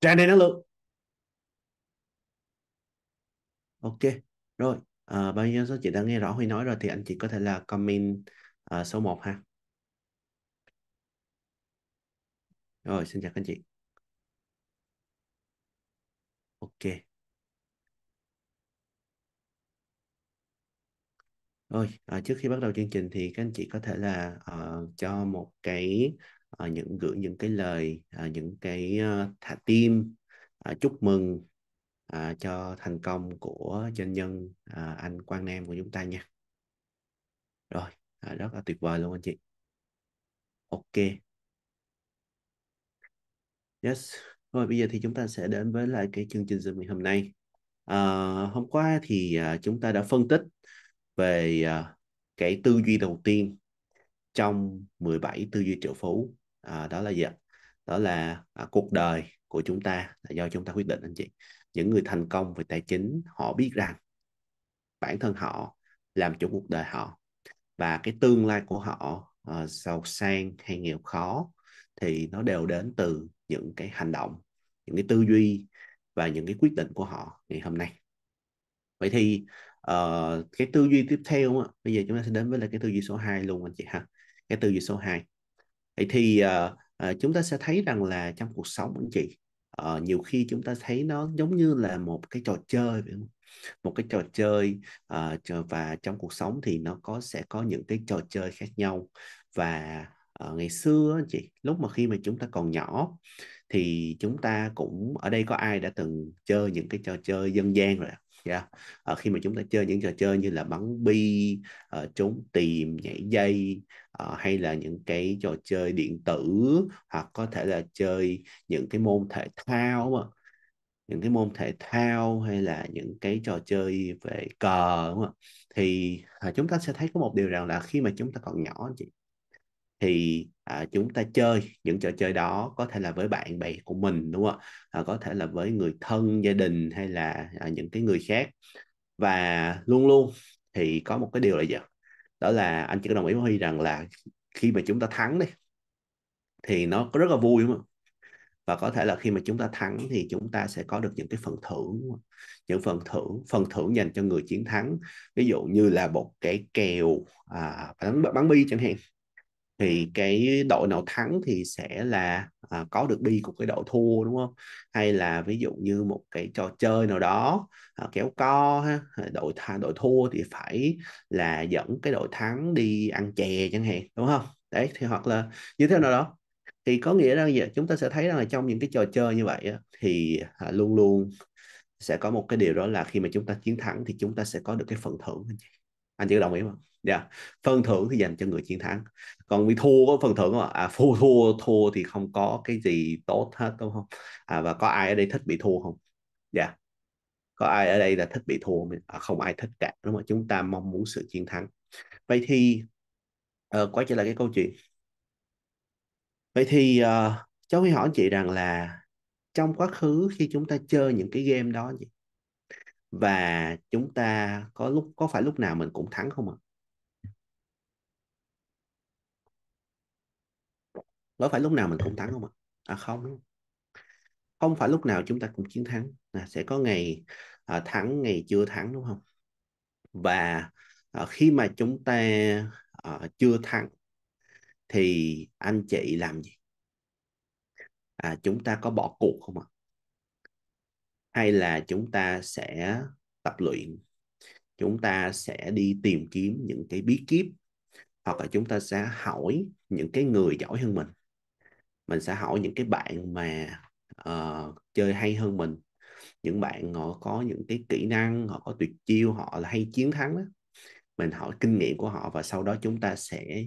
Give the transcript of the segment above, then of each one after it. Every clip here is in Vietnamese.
tràn đầy năng lượng ok rồi à, bao nhiêu số chị đã nghe rõ Huy nói rồi thì anh chị có thể là comment à, số 1 ha rồi xin chào các anh chị ok rồi à, trước khi bắt đầu chương trình thì các anh chị có thể là uh, cho một cái uh, những gửi những cái lời uh, những cái uh, thả tim uh, chúc mừng uh, cho thành công của doanh nhân uh, anh Quang Nam của chúng ta nha rồi uh, rất là tuyệt vời luôn anh chị ok yes rồi bây giờ thì chúng ta sẽ đến với lại cái chương trình Zoom ngày hôm nay à, hôm qua thì à, chúng ta đã phân tích về à, cái tư duy đầu tiên trong 17 tư duy triệu phú à, đó là gì ạ đó là à, cuộc đời của chúng ta là do chúng ta quyết định anh chị những người thành công về tài chính họ biết rằng bản thân họ làm chủ cuộc đời họ và cái tương lai của họ à, giàu sang hay nghèo khó thì nó đều đến từ những cái hành động những cái tư duy và những cái quyết định của họ ngày hôm nay vậy thì uh, cái tư duy tiếp theo á, bây giờ chúng ta sẽ đến với là cái tư duy số 2 luôn anh chị ha cái tư duy số 2 vậy thì uh, uh, chúng ta sẽ thấy rằng là trong cuộc sống anh chị uh, nhiều khi chúng ta thấy nó giống như là một cái trò chơi phải một cái trò chơi uh, và trong cuộc sống thì nó có sẽ có những cái trò chơi khác nhau và uh, ngày xưa anh chị lúc mà khi mà chúng ta còn nhỏ thì chúng ta cũng ở đây có ai đã từng chơi những cái trò chơi dân gian rồi yeah. Dạ. à, ờ, khi mà chúng ta chơi những trò chơi như là bắn bi à, trốn tìm nhảy dây à, hay là những cái trò chơi điện tử hoặc có thể là chơi những cái môn thể thao mà những cái môn thể thao hay là những cái trò chơi về cờ đúng không? thì à, chúng ta sẽ thấy có một điều rằng là khi mà chúng ta còn nhỏ chị thì à, chúng ta chơi những trò chơi đó có thể là với bạn bè của mình đúng không ạ à, có thể là với người thân gia đình hay là à, những cái người khác và luôn luôn thì có một cái điều là gì đó là anh chỉ có đồng ý với huy rằng là khi mà chúng ta thắng đi thì nó rất là vui đúng không và có thể là khi mà chúng ta thắng thì chúng ta sẽ có được những cái phần thưởng những phần thưởng phần thưởng dành cho người chiến thắng ví dụ như là một cái kèo à, bắn bắn bi chẳng hạn thì cái đội nào thắng thì sẽ là à, có được đi của cái đội thua đúng không hay là ví dụ như một cái trò chơi nào đó à, kéo co ha à, đội th- đội thua thì phải là dẫn cái đội thắng đi ăn chè chẳng hạn đúng không đấy thì hoặc là như thế nào đó thì có nghĩa là gì chúng ta sẽ thấy rằng là trong những cái trò chơi như vậy thì à, luôn luôn sẽ có một cái điều đó là khi mà chúng ta chiến thắng thì chúng ta sẽ có được cái phần thưởng anh chị anh chị đồng ý không dạ yeah. phần thưởng thì dành cho người chiến thắng còn bị thua có phần thưởng không à thua thua thua thì không có cái gì tốt hết đúng không à và có ai ở đây thích bị thua không dạ yeah. có ai ở đây là thích bị thua không? à, không ai thích cả đúng không chúng ta mong muốn sự chiến thắng vậy thì uh, quay trở lại cái câu chuyện vậy thì uh, cháu muốn hỏi anh chị rằng là trong quá khứ khi chúng ta chơi những cái game đó gì và chúng ta có lúc có phải lúc nào mình cũng thắng không ạ? Có phải lúc nào mình cũng thắng không ạ? À không. Không phải lúc nào chúng ta cũng chiến thắng. À, sẽ có ngày à, thắng, ngày chưa thắng đúng không? Và à, khi mà chúng ta à, chưa thắng thì anh chị làm gì? À, chúng ta có bỏ cuộc không ạ? hay là chúng ta sẽ tập luyện chúng ta sẽ đi tìm kiếm những cái bí kíp hoặc là chúng ta sẽ hỏi những cái người giỏi hơn mình mình sẽ hỏi những cái bạn mà uh, chơi hay hơn mình những bạn họ có những cái kỹ năng họ có tuyệt chiêu họ là hay chiến thắng đó. mình hỏi kinh nghiệm của họ và sau đó chúng ta sẽ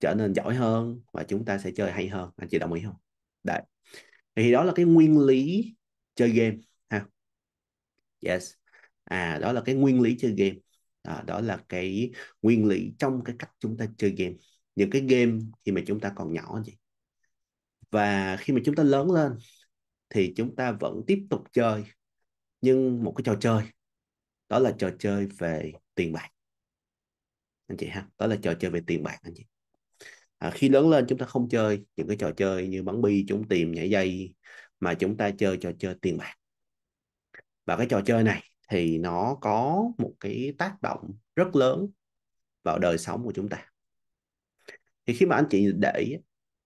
trở nên giỏi hơn và chúng ta sẽ chơi hay hơn anh chị đồng ý không đấy thì đó là cái nguyên lý chơi game ha yes à đó là cái nguyên lý chơi game à, đó là cái nguyên lý trong cái cách chúng ta chơi game những cái game khi mà chúng ta còn nhỏ gì và khi mà chúng ta lớn lên thì chúng ta vẫn tiếp tục chơi nhưng một cái trò chơi đó là trò chơi về tiền bạc anh chị ha đó là trò chơi về tiền bạc anh chị à, khi lớn lên chúng ta không chơi những cái trò chơi như bắn bi chúng tìm nhảy dây mà chúng ta chơi trò chơi tiền bạc và cái trò chơi này thì nó có một cái tác động rất lớn vào đời sống của chúng ta thì khi mà anh chị để ý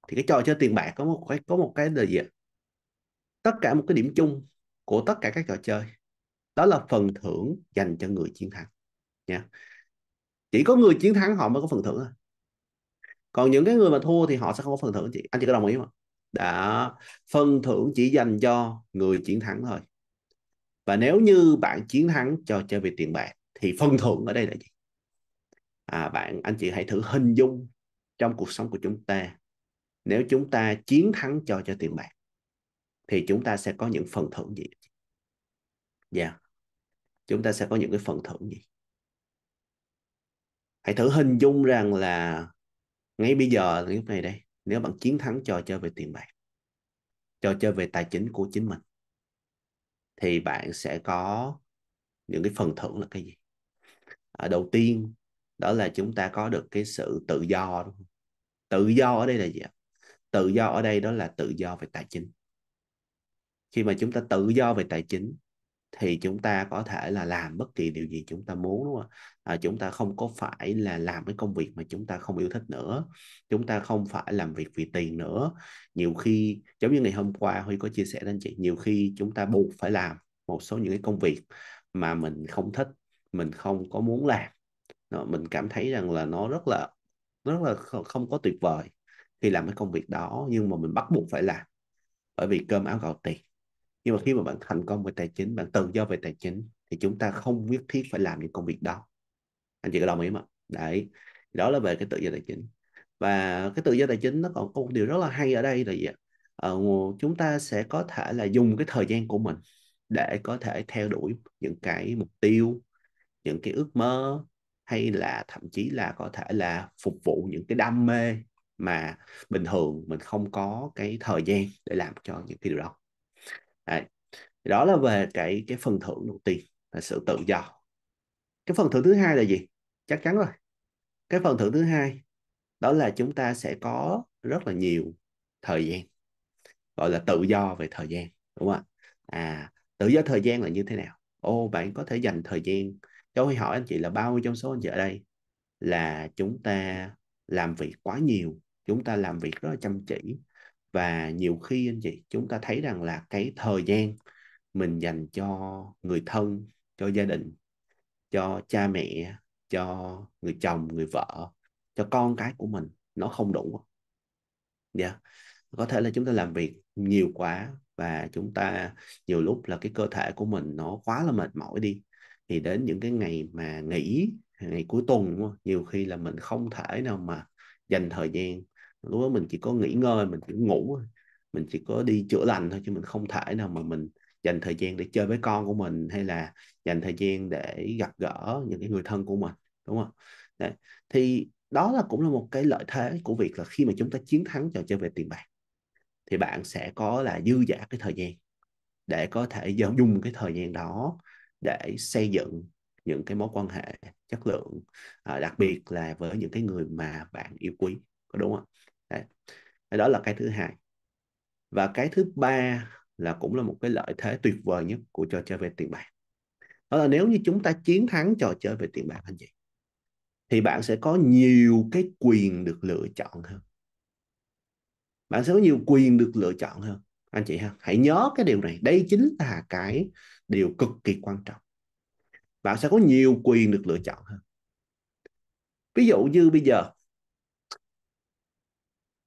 thì cái trò chơi tiền bạc có một cái có một cái là gì tất cả một cái điểm chung của tất cả các trò chơi đó là phần thưởng dành cho người chiến thắng nha chỉ có người chiến thắng họ mới có phần thưởng thôi còn những cái người mà thua thì họ sẽ không có phần thưởng chị anh chị có đồng ý không đã phân thưởng chỉ dành cho người chiến thắng thôi và nếu như bạn chiến thắng cho chơi về tiền bạc thì phân thưởng ở đây là gì à, bạn anh chị hãy thử hình dung trong cuộc sống của chúng ta nếu chúng ta chiến thắng cho cho tiền bạc thì chúng ta sẽ có những phần thưởng gì dạ yeah. chúng ta sẽ có những cái phần thưởng gì hãy thử hình dung rằng là ngay bây giờ lúc này đây nếu bạn chiến thắng trò chơi về tiền bạc trò chơi về tài chính của chính mình thì bạn sẽ có những cái phần thưởng là cái gì à, đầu tiên đó là chúng ta có được cái sự tự do đúng không? tự do ở đây là gì ạ tự do ở đây đó là tự do về tài chính khi mà chúng ta tự do về tài chính thì chúng ta có thể là làm bất kỳ điều gì chúng ta muốn đúng không à, chúng ta không có phải là làm cái công việc mà chúng ta không yêu thích nữa chúng ta không phải làm việc vì tiền nữa nhiều khi giống như ngày hôm qua huy có chia sẻ với anh chị nhiều khi chúng ta buộc phải làm một số những cái công việc mà mình không thích mình không có muốn làm mình cảm thấy rằng là nó rất là rất là không có tuyệt vời khi làm cái công việc đó nhưng mà mình bắt buộc phải làm bởi vì cơm áo gạo tiền nhưng mà khi mà bạn thành công về tài chính bạn tự do về tài chính thì chúng ta không nhất thiết phải làm những công việc đó anh chị có đồng ý không ạ đấy đó là về cái tự do tài chính và cái tự do tài chính nó còn có một điều rất là hay ở đây là gì ạ uh, chúng ta sẽ có thể là dùng cái thời gian của mình để có thể theo đuổi những cái mục tiêu những cái ước mơ hay là thậm chí là có thể là phục vụ những cái đam mê mà bình thường mình không có cái thời gian để làm cho những cái điều đó Đấy. đó là về cái cái phần thưởng đầu tiên là sự tự do cái phần thưởng thứ hai là gì chắc chắn rồi cái phần thưởng thứ hai đó là chúng ta sẽ có rất là nhiều thời gian gọi là tự do về thời gian đúng không ạ à tự do thời gian là như thế nào ô bạn có thể dành thời gian cháu hay hỏi anh chị là bao nhiêu trong số anh chị ở đây là chúng ta làm việc quá nhiều chúng ta làm việc rất là chăm chỉ và nhiều khi anh chị chúng ta thấy rằng là cái thời gian mình dành cho người thân cho gia đình cho cha mẹ cho người chồng người vợ cho con cái của mình nó không đủ dạ yeah. có thể là chúng ta làm việc nhiều quá và chúng ta nhiều lúc là cái cơ thể của mình nó quá là mệt mỏi đi thì đến những cái ngày mà nghỉ ngày cuối tuần nhiều khi là mình không thể nào mà dành thời gian lúc đó mình chỉ có nghỉ ngơi mình chỉ ngủ mình chỉ có đi chữa lành thôi chứ mình không thể nào mà mình dành thời gian để chơi với con của mình hay là dành thời gian để gặp gỡ những cái người thân của mình đúng không Đấy. thì đó là cũng là một cái lợi thế của việc là khi mà chúng ta chiến thắng trò chơi về tiền bạc thì bạn sẽ có là dư giả cái thời gian để có thể dùng cái thời gian đó để xây dựng những cái mối quan hệ chất lượng à, đặc biệt là với những cái người mà bạn yêu quý có đúng không Đấy. đó là cái thứ hai và cái thứ ba là cũng là một cái lợi thế tuyệt vời nhất của trò chơi về tiền bạc đó là nếu như chúng ta chiến thắng trò chơi về tiền bạc anh chị thì bạn sẽ có nhiều cái quyền được lựa chọn hơn bạn sẽ có nhiều quyền được lựa chọn hơn anh chị ha hãy nhớ cái điều này đây chính là cái điều cực kỳ quan trọng bạn sẽ có nhiều quyền được lựa chọn hơn ví dụ như bây giờ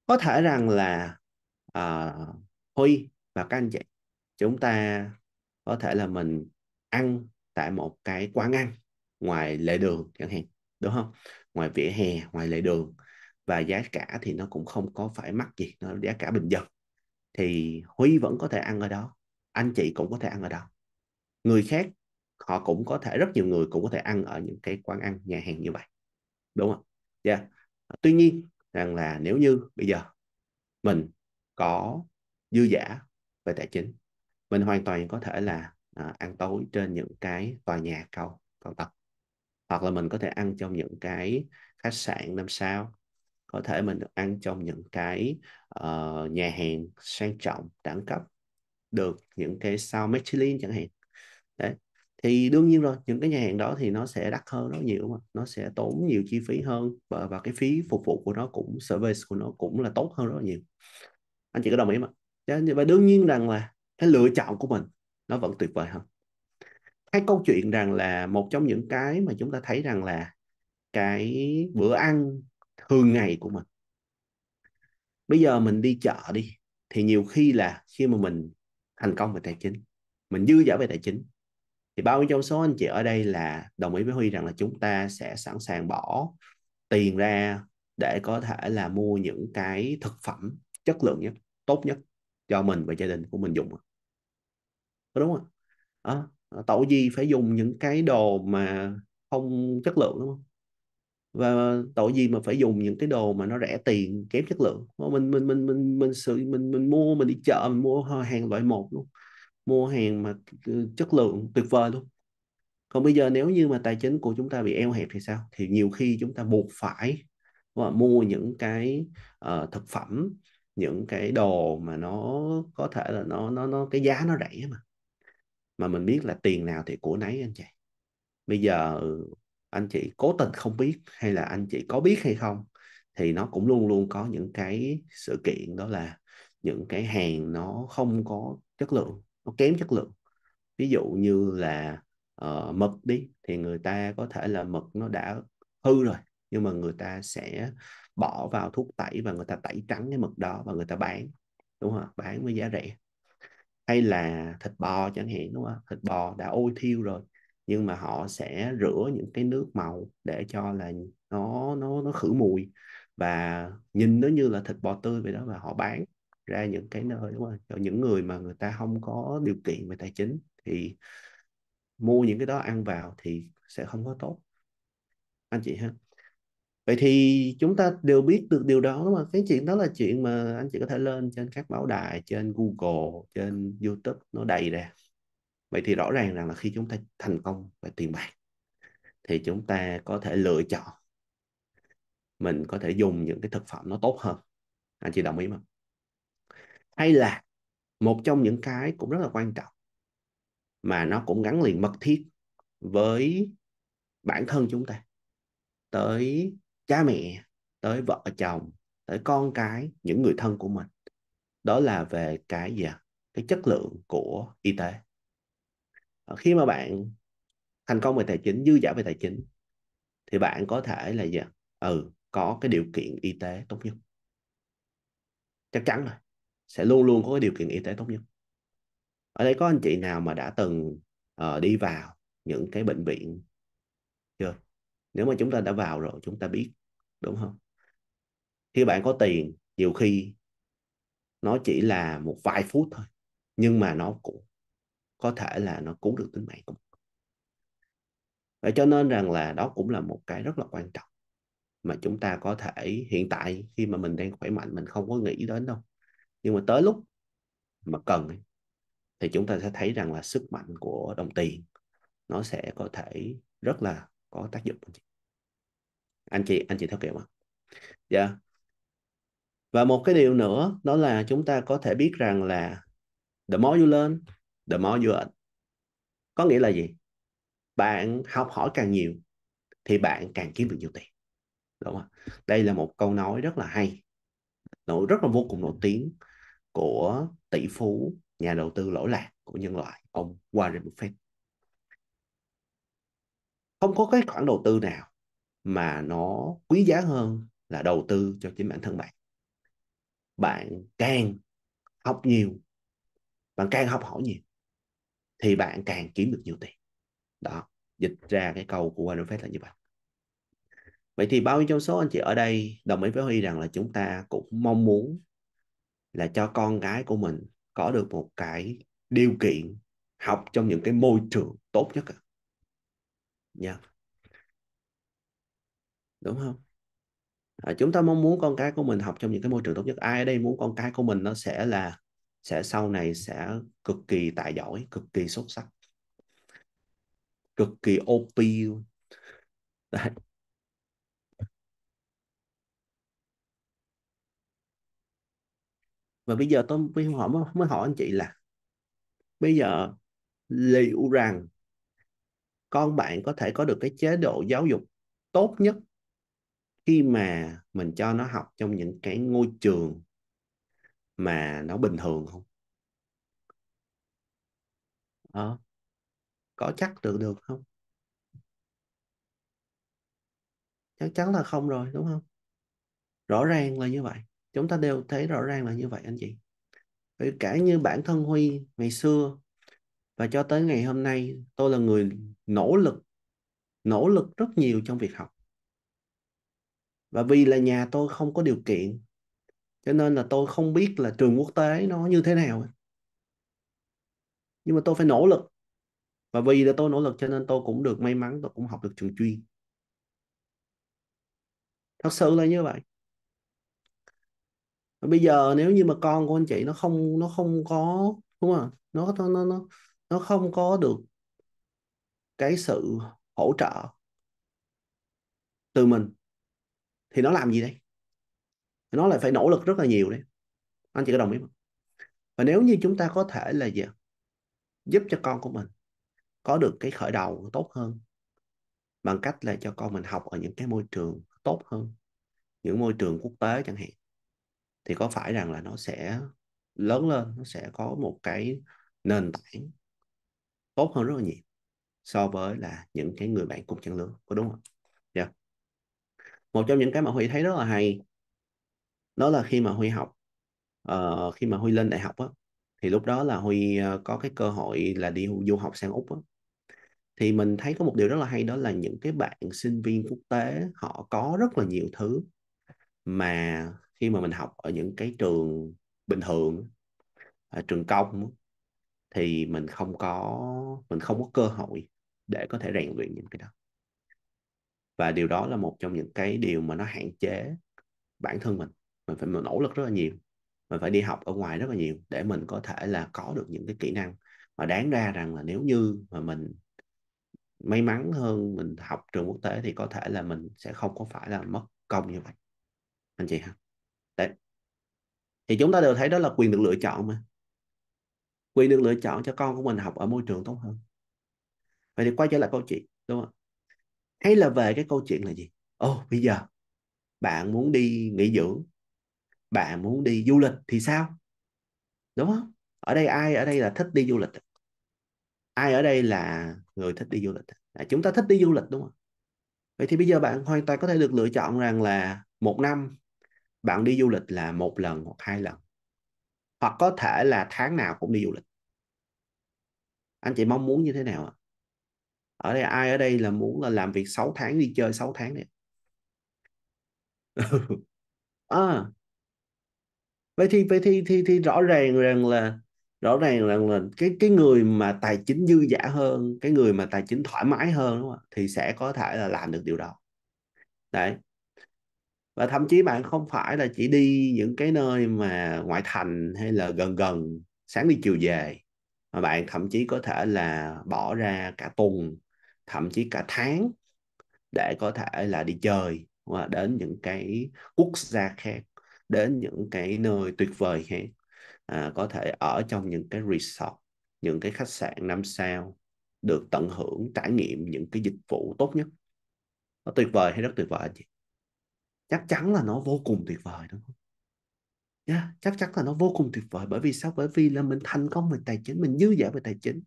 có thể rằng là uh, huy và các anh chị chúng ta có thể là mình ăn tại một cái quán ăn ngoài lề đường chẳng hạn đúng không ngoài vỉa hè ngoài lề đường và giá cả thì nó cũng không có phải mắc gì nó giá cả bình dân thì huy vẫn có thể ăn ở đó anh chị cũng có thể ăn ở đó người khác họ cũng có thể rất nhiều người cũng có thể ăn ở những cái quán ăn nhà hàng như vậy đúng không dạ yeah. tuy nhiên rằng là nếu như bây giờ mình có dư giả về tài chính mình hoàn toàn có thể là à, ăn tối trên những cái tòa nhà cao cao tầng hoặc là mình có thể ăn trong những cái khách sạn năm sao có thể mình được ăn trong những cái uh, nhà hàng sang trọng đẳng cấp được những cái sao Michelin chẳng hạn đấy thì đương nhiên rồi những cái nhà hàng đó thì nó sẽ đắt hơn rất nhiều mà nó sẽ tốn nhiều chi phí hơn và, và cái phí phục vụ của nó cũng service của nó cũng là tốt hơn rất là nhiều anh chị có đồng ý không và đương nhiên rằng là cái lựa chọn của mình nó vẫn tuyệt vời hơn cái câu chuyện rằng là một trong những cái mà chúng ta thấy rằng là cái bữa ăn thường ngày của mình bây giờ mình đi chợ đi thì nhiều khi là khi mà mình thành công về tài chính mình dư giả về tài chính thì bao nhiêu trong số anh chị ở đây là đồng ý với Huy rằng là chúng ta sẽ sẵn sàng bỏ tiền ra để có thể là mua những cái thực phẩm chất lượng nhất tốt nhất cho mình và gia đình của mình dùng có đúng không à, tội gì phải dùng những cái đồ mà không chất lượng đúng không và tội gì mà phải dùng những cái đồ mà nó rẻ tiền kém chất lượng mình mình mình mình mình sự mình, mình mua mình đi chợ mình mua hàng loại một luôn mua hàng mà chất lượng tuyệt vời luôn còn bây giờ nếu như mà tài chính của chúng ta bị eo hẹp thì sao thì nhiều khi chúng ta buộc phải và mua những cái uh, thực phẩm những cái đồ mà nó có thể là nó nó nó cái giá nó rẻ mà mà mình biết là tiền nào thì của nấy anh chị bây giờ anh chị cố tình không biết hay là anh chị có biết hay không thì nó cũng luôn luôn có những cái sự kiện đó là những cái hàng nó không có chất lượng nó kém chất lượng ví dụ như là uh, mực đi thì người ta có thể là mực nó đã hư rồi nhưng mà người ta sẽ bỏ vào thuốc tẩy và người ta tẩy trắng cái mực đó và người ta bán đúng không bán với giá rẻ hay là thịt bò chẳng hạn đúng không thịt bò đã ôi thiêu rồi nhưng mà họ sẽ rửa những cái nước màu để cho là nó nó nó khử mùi và nhìn nó như là thịt bò tươi vậy đó và họ bán ra những cái nơi đúng không? Cho những người mà người ta không có điều kiện về tài chính thì mua những cái đó ăn vào thì sẽ không có tốt anh chị ha vậy thì chúng ta đều biết được điều đó đúng không? cái chuyện đó là chuyện mà anh chị có thể lên trên các báo đài trên Google trên YouTube nó đầy ra vậy thì rõ ràng rằng là khi chúng ta thành công về tiền bạc thì chúng ta có thể lựa chọn mình có thể dùng những cái thực phẩm nó tốt hơn anh chị đồng ý không hay là một trong những cái cũng rất là quan trọng mà nó cũng gắn liền mật thiết với bản thân chúng ta tới cha mẹ tới vợ chồng tới con cái những người thân của mình đó là về cái gì cái chất lượng của y tế ờ, khi mà bạn thành công về tài chính dư giả về tài chính thì bạn có thể là gì ừ có cái điều kiện y tế tốt nhất chắc chắn rồi sẽ luôn luôn có cái điều kiện y tế tốt nhất ở đây có anh chị nào mà đã từng uh, đi vào những cái bệnh viện chưa nếu mà chúng ta đã vào rồi chúng ta biết đúng không khi bạn có tiền nhiều khi nó chỉ là một vài phút thôi nhưng mà nó cũng có thể là nó cứu được tính mạng của vậy cho nên rằng là đó cũng là một cái rất là quan trọng mà chúng ta có thể hiện tại khi mà mình đang khỏe mạnh mình không có nghĩ đến đâu nhưng mà tới lúc mà cần ấy, thì chúng ta sẽ thấy rằng là sức mạnh của đồng tiền nó sẽ có thể rất là có tác dụng anh chị anh chị anh chị theo kiểu không? Dạ. Yeah. Và một cái điều nữa đó là chúng ta có thể biết rằng là the more you learn, the more you earn. Có nghĩa là gì? Bạn học hỏi càng nhiều thì bạn càng kiếm được nhiều tiền. Đúng không? Đây là một câu nói rất là hay. Nó rất là vô cùng nổi tiếng của tỷ phú nhà đầu tư lỗi lạc của nhân loại ông Warren Buffett không có cái khoản đầu tư nào mà nó quý giá hơn là đầu tư cho chính bản thân bạn bạn càng học nhiều bạn càng học hỏi nhiều thì bạn càng kiếm được nhiều tiền đó dịch ra cái câu của Warren Buffett là như vậy vậy thì bao nhiêu trong số anh chị ở đây đồng ý với Huy rằng là chúng ta cũng mong muốn là cho con gái của mình có được một cái điều kiện học trong những cái môi trường tốt nhất nha đúng không à, chúng ta mong muốn con cái của mình học trong những cái môi trường tốt nhất ai ở đây muốn con cái của mình nó sẽ là sẽ sau này sẽ cực kỳ tài giỏi cực kỳ xuất sắc cực kỳ OP Đấy. và bây giờ tôi mới hỏi mới hỏi anh chị là bây giờ liệu rằng con bạn có thể có được cái chế độ giáo dục tốt nhất khi mà mình cho nó học trong những cái ngôi trường mà nó bình thường không à, có chắc được được không chắc chắn là không rồi đúng không rõ ràng là như vậy chúng ta đều thấy rõ ràng là như vậy anh chị vì cả như bản thân huy ngày xưa và cho tới ngày hôm nay tôi là người nỗ lực nỗ lực rất nhiều trong việc học và vì là nhà tôi không có điều kiện cho nên là tôi không biết là trường quốc tế nó như thế nào nhưng mà tôi phải nỗ lực và vì là tôi nỗ lực cho nên tôi cũng được may mắn tôi cũng học được trường chuyên thật sự là như vậy bây giờ nếu như mà con của anh chị nó không nó không có đúng không nó nó nó nó không có được cái sự hỗ trợ từ mình thì nó làm gì đây nó lại phải nỗ lực rất là nhiều đấy anh chị có đồng ý không và nếu như chúng ta có thể là gì giúp cho con của mình có được cái khởi đầu tốt hơn bằng cách là cho con mình học ở những cái môi trường tốt hơn những môi trường quốc tế chẳng hạn thì có phải rằng là nó sẽ lớn lên nó sẽ có một cái nền tảng tốt hơn rất là nhiều so với là những cái người bạn cùng trang lứa có đúng không? Yeah. Dạ. Một trong những cái mà Huy thấy rất là hay đó là khi mà Huy học uh, khi mà Huy lên đại học á thì lúc đó là Huy ờ, có cái cơ hội là đi du học sang Úc á thì mình thấy có một điều rất là hay đó là những cái bạn sinh viên quốc tế họ có rất là nhiều thứ mà khi mà mình học ở những cái trường bình thường ở à, trường công thì mình không có mình không có cơ hội để có thể rèn luyện những cái đó và điều đó là một trong những cái điều mà nó hạn chế bản thân mình mình phải nỗ lực rất là nhiều mình phải đi học ở ngoài rất là nhiều để mình có thể là có được những cái kỹ năng mà đáng ra rằng là nếu như mà mình may mắn hơn mình học trường quốc tế thì có thể là mình sẽ không có phải là mất công như vậy anh chị ha thì chúng ta đều thấy đó là quyền được lựa chọn mà quyền được lựa chọn cho con của mình học ở môi trường tốt hơn vậy thì quay trở lại câu chuyện đúng không hay là về cái câu chuyện là gì ồ oh, bây giờ bạn muốn đi nghỉ dưỡng bạn muốn đi du lịch thì sao đúng không ở đây ai ở đây là thích đi du lịch ai ở đây là người thích đi du lịch à, chúng ta thích đi du lịch đúng không vậy thì bây giờ bạn hoàn toàn có thể được lựa chọn rằng là một năm bạn đi du lịch là một lần hoặc hai lần hoặc có thể là tháng nào cũng đi du lịch anh chị mong muốn như thế nào ạ ở đây ai ở đây là muốn là làm việc 6 tháng đi chơi 6 tháng này à, vậy thì vậy thì thì thì rõ ràng rằng là rõ ràng rằng là cái cái người mà tài chính dư giả hơn cái người mà tài chính thoải mái hơn đúng không? thì sẽ có thể là làm được điều đó đấy và thậm chí bạn không phải là chỉ đi những cái nơi mà ngoại thành hay là gần gần sáng đi chiều về mà bạn thậm chí có thể là bỏ ra cả tuần thậm chí cả tháng để có thể là đi chơi và đến những cái quốc gia khác đến những cái nơi tuyệt vời khác à, có thể ở trong những cái resort những cái khách sạn năm sao được tận hưởng trải nghiệm những cái dịch vụ tốt nhất nó tuyệt vời hay rất tuyệt vời anh chị chắc chắn là nó vô cùng tuyệt vời đúng không yeah, chắc chắn là nó vô cùng tuyệt vời bởi vì sao bởi vì là mình thành công về tài chính mình dư giả về tài chính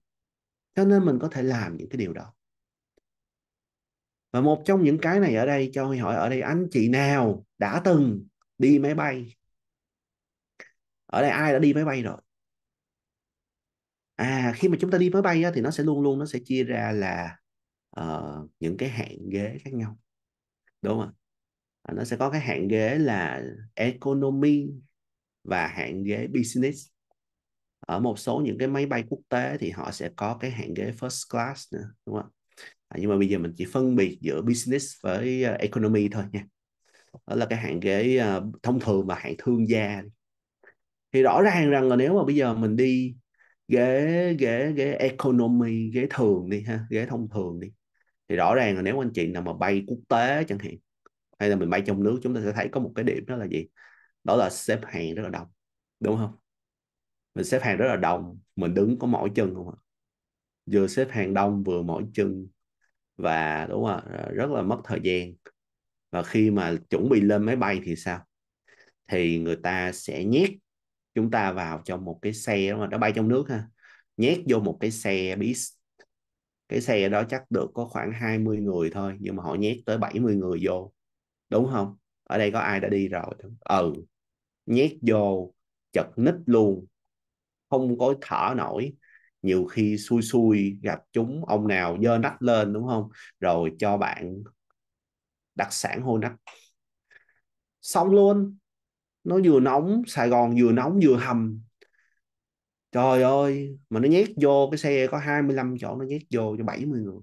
cho nên mình có thể làm những cái điều đó và một trong những cái này ở đây cho hỏi ở đây anh chị nào đã từng đi máy bay ở đây ai đã đi máy bay rồi à khi mà chúng ta đi máy bay á, thì nó sẽ luôn luôn nó sẽ chia ra là uh, những cái hạng ghế khác nhau đúng không ạ Ờ, nó sẽ có cái hạng ghế là economy và hạng ghế business ở một số những cái máy bay quốc tế thì họ sẽ có cái hạng ghế first class nữa đúng không à, nhưng mà bây giờ mình chỉ phân biệt giữa business với ờ, economy thôi nha đó là cái hạng ghế ờ, thông thường và hạng thương gia thì rõ ràng rằng là nếu mà bây giờ mình đi ghế ghế ghế economy ghế thường đi ha ghế thông thường đi thì rõ ràng là nếu anh chị nào mà bay quốc tế chẳng hạn hay là mình bay trong nước chúng ta sẽ thấy có một cái điểm đó là gì đó là xếp hàng rất là đông đúng không mình xếp hàng rất là đông mình đứng có mỗi chân không ạ vừa xếp hàng đông vừa mỗi chân và đúng không à, rất là mất thời gian và khi mà chuẩn bị lên máy bay thì sao thì người ta sẽ nhét chúng ta vào trong một cái xe mà nó bay trong nước ha nhét vô một cái xe bis cái xe đó chắc được có khoảng 20 người thôi nhưng mà họ nhét tới 70 người vô đúng không ở đây có ai đã đi rồi ừ nhét vô chật nít luôn không có thở nổi nhiều khi xui xui gặp chúng ông nào dơ nách lên đúng không rồi cho bạn đặc sản hôi nách xong luôn nó vừa nóng Sài Gòn vừa nóng vừa hầm trời ơi mà nó nhét vô cái xe có 25 chỗ nó nhét vô cho 70 người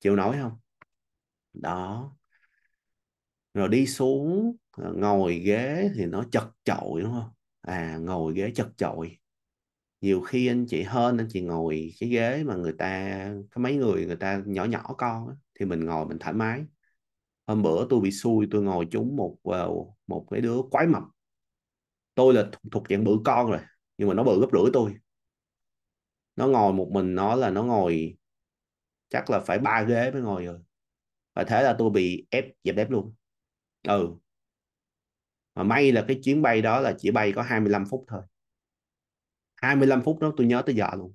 chịu nổi không đó rồi đi xuống ờ, ngồi ghế thì nó chật chội đúng không à ngồi ghế chật chội nhiều khi anh chị hơn anh chị ngồi cái ghế mà người ta có mấy người người ta nhỏ nhỏ con thì mình ngồi mình thoải mái hôm bữa tôi bị xui tôi ngồi chúng một ờ, một cái đứa quái mập tôi là thuộc, thuộc dạng bự con rồi nhưng mà nó bự gấp rưỡi tôi nó ngồi một mình nó là nó ngồi chắc là phải ba ghế mới ngồi rồi và thế là tôi bị ép dẹp đép luôn ừ mà may là cái chuyến bay đó là chỉ bay có 25 phút thôi 25 phút đó tôi nhớ tới giờ luôn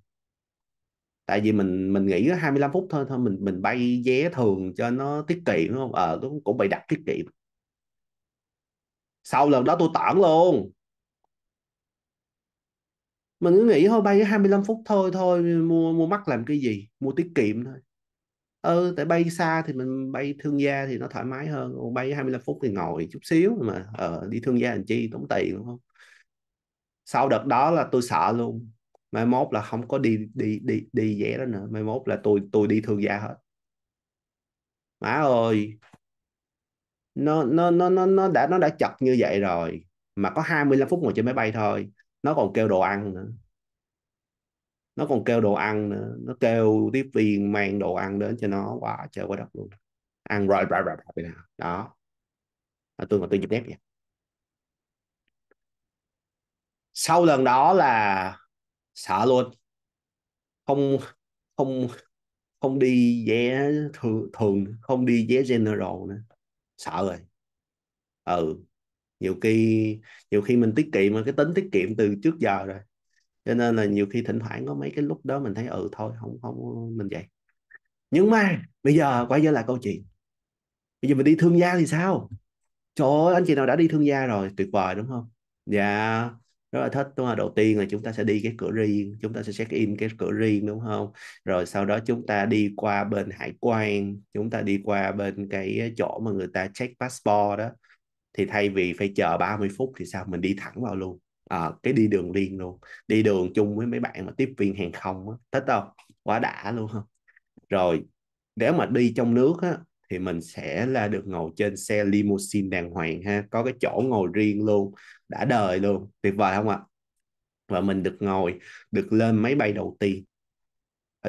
tại vì mình mình nghĩ 25 phút thôi thôi mình mình bay vé thường cho nó tiết kiệm đúng không ờ à, cũng cũng bày đặt tiết kiệm sau lần đó tôi tản luôn mình cứ nghĩ thôi bay 25 phút thôi thôi mua mua mắc làm cái gì mua tiết kiệm thôi ừ tại bay xa thì mình bay thương gia thì nó thoải mái hơn còn bay 25 phút thì ngồi chút xíu mà ờ, đi thương gia làm chi tốn tiền đúng không sau đợt đó là tôi sợ luôn mai mốt là không có đi đi đi đi vé đó nữa mai mốt là tôi tôi đi thương gia hết má ơi nó nó nó nó nó đã nó đã chật như vậy rồi mà có 25 phút ngồi trên máy bay thôi nó còn kêu đồ ăn nữa nó còn kêu đồ ăn nữa nó kêu tiếp viên mang đồ ăn đến cho nó quá wow, trời quá đất luôn ăn rồi rồi rồi rồi nào đó à, tôi mà tôi nhịp nét vậy sau lần đó là sợ luôn không không không đi vé thường thường không đi vé general nữa sợ rồi ừ nhiều khi nhiều khi mình tiết kiệm mà cái tính tiết kiệm từ trước giờ rồi cho nên là nhiều khi thỉnh thoảng có mấy cái lúc đó mình thấy ừ thôi không không mình vậy nhưng mà bây giờ quay trở lại câu chuyện bây giờ mình đi thương gia thì sao trời ơi anh chị nào đã đi thương gia rồi tuyệt vời đúng không dạ rất là thích đúng không? đầu tiên là chúng ta sẽ đi cái cửa riêng chúng ta sẽ check in cái cửa riêng đúng không rồi sau đó chúng ta đi qua bên hải quan chúng ta đi qua bên cái chỗ mà người ta check passport đó thì thay vì phải chờ 30 phút thì sao mình đi thẳng vào luôn à, cái đi đường riêng luôn đi đường chung với mấy bạn mà tiếp viên hàng không á thích không quá đã luôn không rồi nếu mà đi trong nước á thì mình sẽ là được ngồi trên xe limousine đàng hoàng ha có cái chỗ ngồi riêng luôn đã đời luôn tuyệt vời không ạ và mình được ngồi được lên máy bay đầu tiên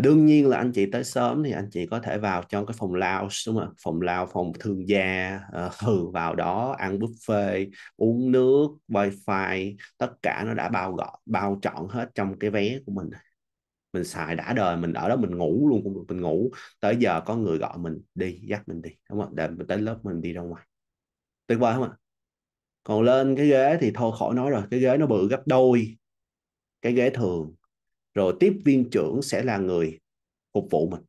đương nhiên là anh chị tới sớm thì anh chị có thể vào trong cái phòng lounge đúng không phòng lounge phòng thương gia ờ, ừ, vào đó ăn buffet uống nước wifi tất cả nó đã bao gọn bao trọn hết trong cái vé của mình mình xài đã đời mình ở đó mình ngủ luôn cũng được mình ngủ tới giờ có người gọi mình đi dắt mình đi đúng không để mình tới lớp mình đi ra ngoài tuyệt vời không ạ còn lên cái ghế thì thôi khỏi nói rồi cái ghế nó bự gấp đôi cái ghế thường rồi tiếp viên trưởng sẽ là người phục vụ mình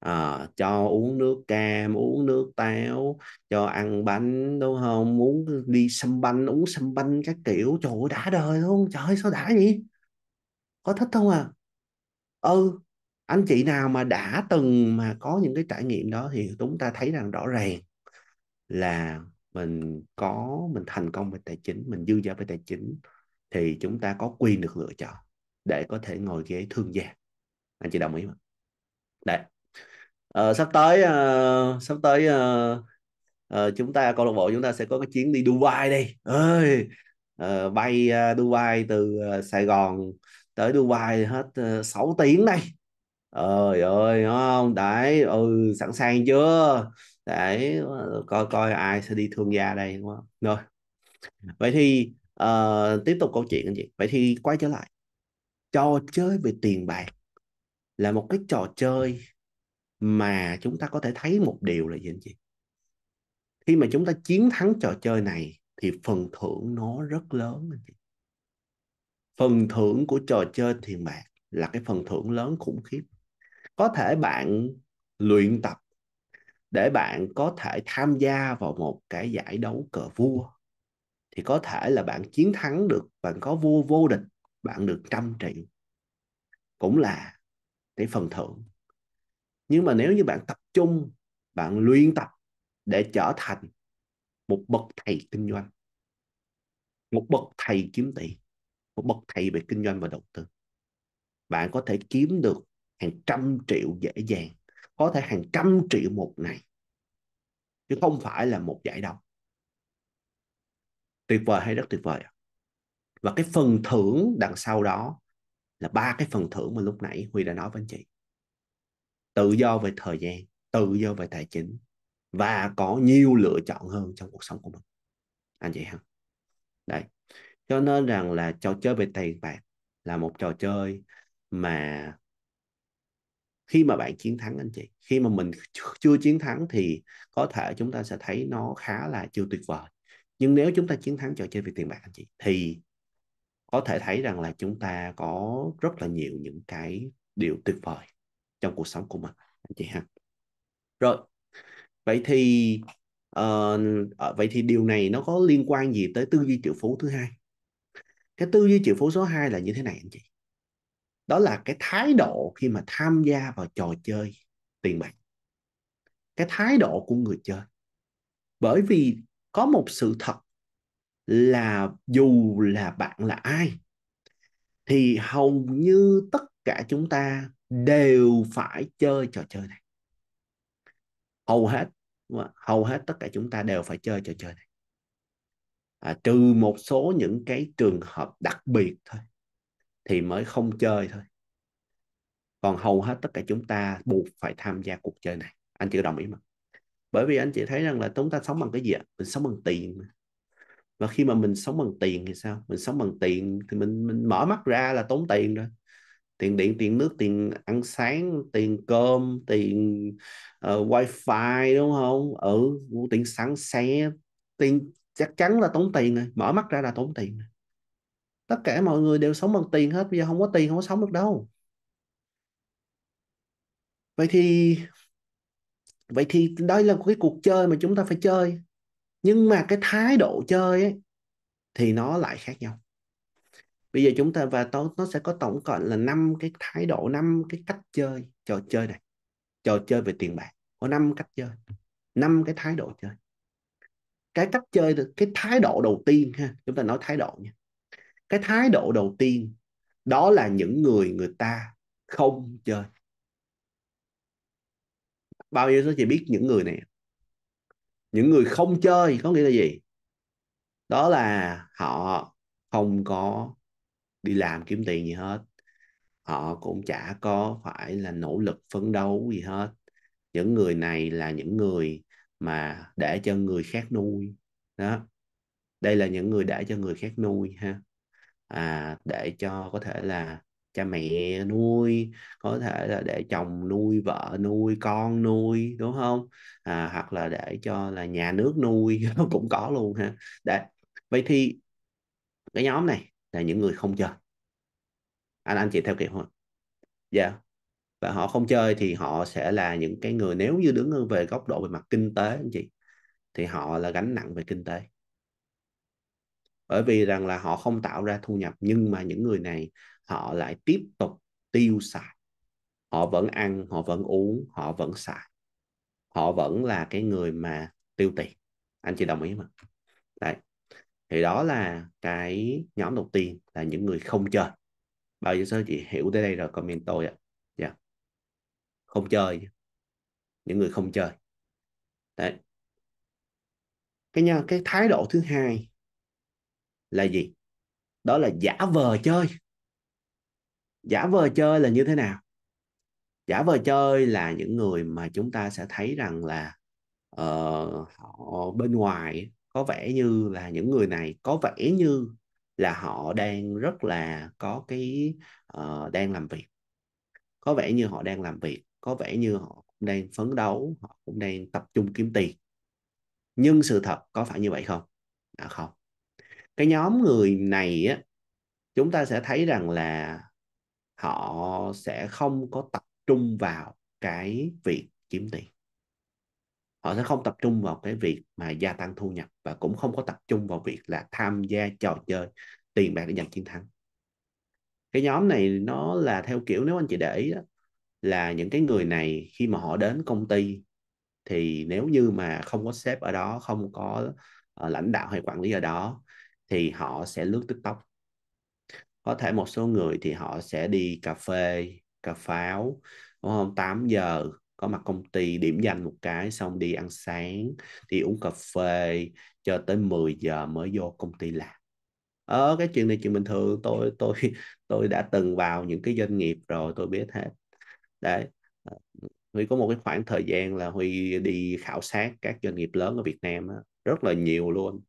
à, cho uống nước cam uống nước táo cho ăn bánh đúng không muốn đi xăm banh uống xăm banh các kiểu trời ơi đã đời luôn trời ơi sao đã vậy có thích không à ừ anh chị nào mà đã từng mà có những cái trải nghiệm đó thì chúng ta thấy rằng rõ ràng là mình có mình thành công về tài chính mình dư giả về tài chính thì chúng ta có quyền được lựa chọn để có thể ngồi ghế thương gia anh chị đồng ý không đấy à, sắp tới uh, sắp tới uh, uh, chúng ta câu lạc bộ chúng ta sẽ có cái chuyến đi Dubai đi, ơi uh, bay uh, Dubai từ uh, Sài Gòn tới Dubai hết uh, 6 tiếng đây ơi ơi không đấy ừ sẵn sàng chưa Đấy, coi coi ai sẽ đi thương gia đây đúng không rồi vậy thì uh, tiếp tục câu chuyện anh chị vậy thì quay trở lại trò chơi về tiền bạc là một cái trò chơi mà chúng ta có thể thấy một điều là gì anh chị khi mà chúng ta chiến thắng trò chơi này thì phần thưởng nó rất lớn anh chị phần thưởng của trò chơi tiền bạc là cái phần thưởng lớn khủng khiếp có thể bạn luyện tập để bạn có thể tham gia vào một cái giải đấu cờ vua thì có thể là bạn chiến thắng được bạn có vua vô địch bạn được trăm triệu cũng là cái phần thưởng nhưng mà nếu như bạn tập trung bạn luyện tập để trở thành một bậc thầy kinh doanh một bậc thầy kiếm tiền một bậc thầy về kinh doanh và đầu tư bạn có thể kiếm được hàng trăm triệu dễ dàng có thể hàng trăm triệu một ngày chứ không phải là một giải đâu tuyệt vời hay rất tuyệt vời à? và cái phần thưởng đằng sau đó là ba cái phần thưởng mà lúc nãy huy đã nói với anh chị tự do về thời gian tự do về tài chính và có nhiều lựa chọn hơn trong cuộc sống của mình anh chị ha đấy cho nên rằng là trò chơi về tiền bạc là một trò chơi mà khi mà bạn chiến thắng anh chị khi mà mình chưa chiến thắng thì có thể chúng ta sẽ thấy nó khá là chưa tuyệt vời nhưng nếu chúng ta chiến thắng trò chơi về tiền bạc anh chị thì có thể thấy rằng là chúng ta có rất là nhiều những cái điều tuyệt vời trong cuộc sống của mình anh chị ha rồi vậy thì uh, vậy thì điều này nó có liên quan gì tới tư duy triệu phú thứ hai cái tư duy triệu phú số 2 là như thế này anh chị đó là cái thái độ khi mà tham gia vào trò chơi tiền bạc cái thái độ của người chơi bởi vì có một sự thật là dù là bạn là ai thì hầu như tất cả chúng ta đều phải chơi trò chơi này hầu hết hầu hết tất cả chúng ta đều phải chơi trò chơi này à, trừ một số những cái trường hợp đặc biệt thôi thì mới không chơi thôi còn hầu hết tất cả chúng ta buộc phải tham gia cuộc chơi này anh chị đồng ý mà bởi vì anh chị thấy rằng là chúng ta sống bằng cái gì ạ mình sống bằng tiền mà và khi mà mình sống bằng tiền thì sao mình sống bằng tiền thì mình mình mở mắt ra là tốn tiền rồi tiền điện tiền nước tiền ăn sáng tiền cơm tiền uh, wifi đúng không ừ tiền xăng xe tiền chắc chắn là tốn tiền rồi mở mắt ra là tốn tiền rồi. tất cả mọi người đều sống bằng tiền hết bây giờ không có tiền không có sống được đâu vậy thì vậy thì đây là cái cuộc chơi mà chúng ta phải chơi nhưng mà cái thái độ chơi ấy, thì nó lại khác nhau bây giờ chúng ta và tôi nó sẽ có tổng cộng là năm cái thái độ năm cái cách chơi trò chơi này trò chơi về tiền bạc có năm cách chơi năm cái thái độ chơi cái cách chơi cái thái độ đầu tiên ha chúng ta nói thái độ nha cái thái độ đầu tiên đó là những người người ta không chơi bao nhiêu số chị biết những người này những người không chơi có nghĩa là gì đó là họ không có đi làm kiếm tiền gì hết họ cũng chả có phải là nỗ lực phấn đấu gì hết những người này là những người mà để cho người khác nuôi đó đây là những người để cho người khác nuôi ha à, để cho có thể là cha mẹ nuôi có thể là để chồng nuôi vợ nuôi con nuôi đúng không à, hoặc là để cho là nhà nước nuôi cũng có luôn ha để vậy thì cái nhóm này là những người không chơi anh anh chị theo kịp không dạ yeah. và họ không chơi thì họ sẽ là những cái người nếu như đứng về góc độ về mặt kinh tế anh chị thì họ là gánh nặng về kinh tế bởi vì rằng là họ không tạo ra thu nhập nhưng mà những người này họ lại tiếp tục tiêu xài họ vẫn ăn họ vẫn uống họ vẫn xài họ vẫn là cái người mà tiêu tiền anh chị đồng ý mà đấy thì đó là cái nhóm đầu tiên là những người không chơi bao giờ sơ chị hiểu tới đây rồi comment tôi ạ dạ không chơi những người không chơi đấy cái nha cái thái độ thứ hai là gì đó là giả vờ chơi giả vờ chơi là như thế nào giả vờ chơi là những người mà chúng ta sẽ thấy rằng là uh, họ bên ngoài có vẻ như là những người này có vẻ như là họ đang rất là có cái uh, đang làm việc có vẻ như họ đang làm việc có vẻ như họ cũng đang phấn đấu họ cũng đang tập trung kiếm tiền nhưng sự thật có phải như vậy không à, không cái nhóm người này á chúng ta sẽ thấy rằng là họ sẽ không có tập trung vào cái việc kiếm tiền họ sẽ không tập trung vào cái việc mà gia tăng thu nhập và cũng không có tập trung vào việc là tham gia trò chơi tiền bạc để giành chiến thắng cái nhóm này nó là theo kiểu nếu anh chị để ý đó, là những cái người này khi mà họ đến công ty thì nếu như mà không có sếp ở đó không có ờ, lãnh đạo hay quản lý ở đó thì họ sẽ lướt tiktok có thể một số người thì họ sẽ đi cà phê cà pháo đúng không 8 giờ có mặt công ty điểm danh một cái xong đi ăn sáng đi uống cà phê cho tới 10 giờ mới vô công ty làm ờ, cái chuyện này chuyện bình thường tôi tôi tôi đã từng vào những cái doanh nghiệp rồi tôi biết hết đấy Huy có một cái khoảng thời gian là Huy đi khảo sát các doanh nghiệp lớn ở Việt Nam á, rất là nhiều luôn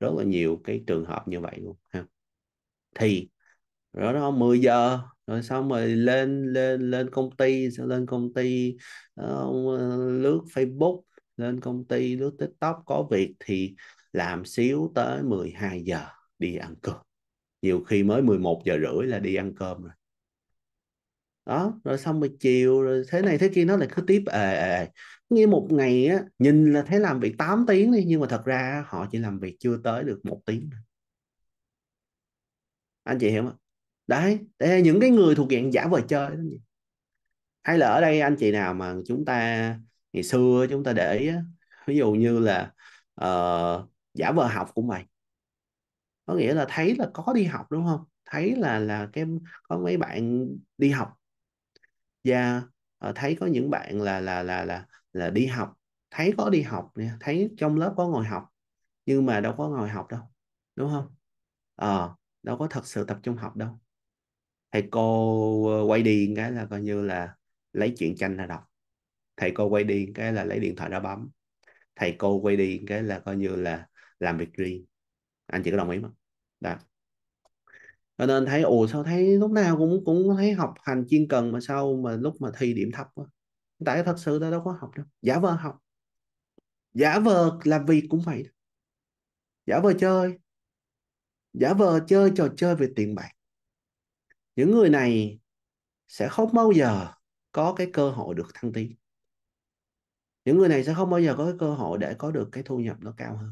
rất là nhiều cái trường hợp như vậy luôn ha thì đó đó 10 giờ rồi xong rồi lên lên lên công ty lên công ty uh, lướt Facebook lên công ty lướt TikTok có việc thì làm xíu tới 12 giờ đi ăn cơm nhiều khi mới 11 giờ rưỡi là đi ăn cơm rồi đó rồi xong rồi chiều rồi thế này thế kia nó lại cứ tiếp ề ề nghe một ngày á, nhìn là thấy làm việc 8 tiếng đi nhưng mà thật ra họ chỉ làm việc chưa tới được một tiếng anh chị hiểu không đấy để những cái người thuộc dạng giả vờ chơi đó hay là ở đây anh chị nào mà chúng ta ngày xưa chúng ta để ý á, ví dụ như là uh, giả vờ học của mày có nghĩa là thấy là có đi học đúng không thấy là là cái có mấy bạn đi học và dạ, ờ, thấy có những bạn là là là là là đi học thấy có đi học nha, thấy trong lớp có ngồi học nhưng mà đâu có ngồi học đâu đúng không ờ à, đâu có thật sự tập trung học đâu thầy cô ờ, quay đi cái là coi như là lấy chuyện tranh ra đọc thầy cô quay đi cái là lấy điện thoại ra bấm thầy cô quay đi cái là coi như là làm việc riêng anh chị có đồng ý không đó cho nên thấy ồ sao thấy lúc nào cũng cũng thấy học hành chuyên cần mà sao mà lúc mà thi điểm thấp quá tại thật sự ta đâu có học đâu giả vờ học giả vờ làm việc cũng vậy giả vờ chơi giả vờ chơi trò chơi về tiền bạc những người này sẽ không bao giờ có cái cơ hội được thăng tiến những người này sẽ không bao giờ có cái cơ hội để có được cái thu nhập nó cao hơn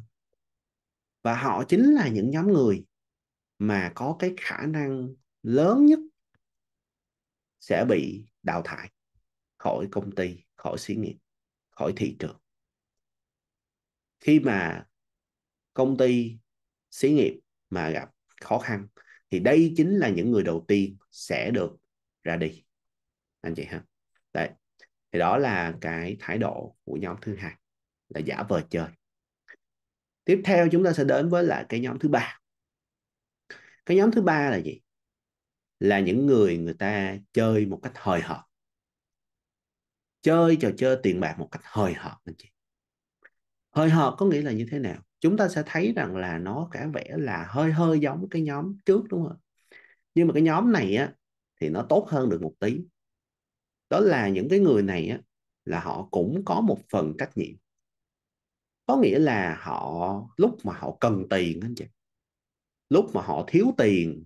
và họ chính là những nhóm người mà có cái khả năng lớn nhất sẽ bị đào thải khỏi công ty khỏi xí nghiệp khỏi thị trường khi mà công ty xí nghiệp mà gặp khó khăn thì đây chính là những người đầu tiên sẽ được ra đi anh chị ha đấy thì đó là cái thái độ của nhóm thứ hai là giả vờ chơi tiếp theo chúng ta sẽ đến với lại cái nhóm thứ ba cái nhóm thứ ba là gì là những người người ta chơi một cách hời hợt chơi trò chơi tiền bạc một cách hời hợt anh chị hơi hợt có nghĩa là như thế nào chúng ta sẽ thấy rằng là nó cả vẻ là hơi hơi giống cái nhóm trước đúng không nhưng mà cái nhóm này á thì nó tốt hơn được một tí đó là những cái người này á là họ cũng có một phần trách nhiệm có nghĩa là họ lúc mà họ cần tiền anh chị lúc mà họ thiếu tiền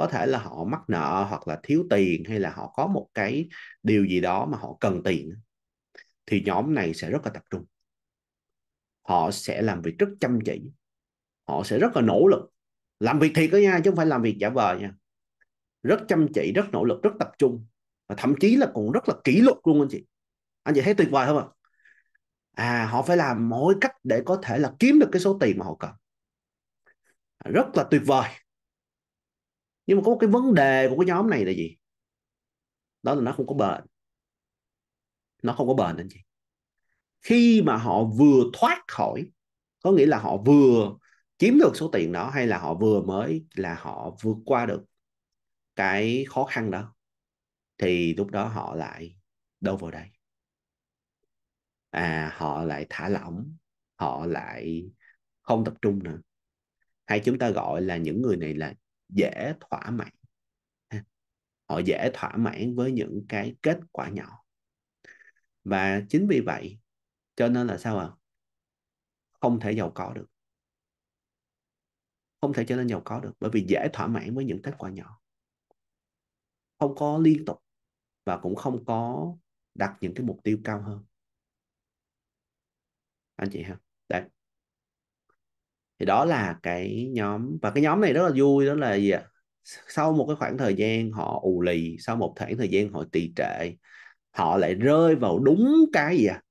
có thể là họ mắc nợ hoặc là thiếu tiền hay là họ có một cái điều gì đó mà họ cần tiền thì nhóm này sẽ rất là tập trung họ sẽ làm việc rất chăm chỉ họ sẽ rất là nỗ lực làm việc thiệt đó nha chứ không phải làm việc giả vờ nha rất chăm chỉ rất nỗ lực rất tập trung và thậm chí là còn rất là kỷ luật luôn anh chị anh chị thấy tuyệt vời không ạ à? họ phải làm mỗi cách để có thể là kiếm được cái số tiền mà họ cần rất là tuyệt vời nhưng mà có một cái vấn đề của cái nhóm này là gì đó là nó không có bền nó không có bền anh chị khi mà họ vừa thoát khỏi có nghĩa là họ vừa kiếm được số tiền đó hay là họ vừa mới là họ vượt qua được cái khó khăn đó thì lúc đó họ lại đâu vào đây à họ lại thả lỏng họ lại không tập trung nữa hay chúng ta gọi là những người này là dễ thỏa mãn họ dễ thỏa mãn với những cái kết quả nhỏ và chính vì vậy cho nên là sao ạ à? không thể giàu có được không thể trở nên giàu có được bởi vì dễ thỏa mãn với những kết quả nhỏ không có liên tục và cũng không có đặt những cái mục tiêu cao hơn anh chị ha đấy thì đó là cái nhóm và cái nhóm này rất là vui đó là gì ạ sau một cái khoảng thời gian họ ù lì sau một khoảng thời gian họ trì trệ họ lại rơi vào đúng cái gì ạ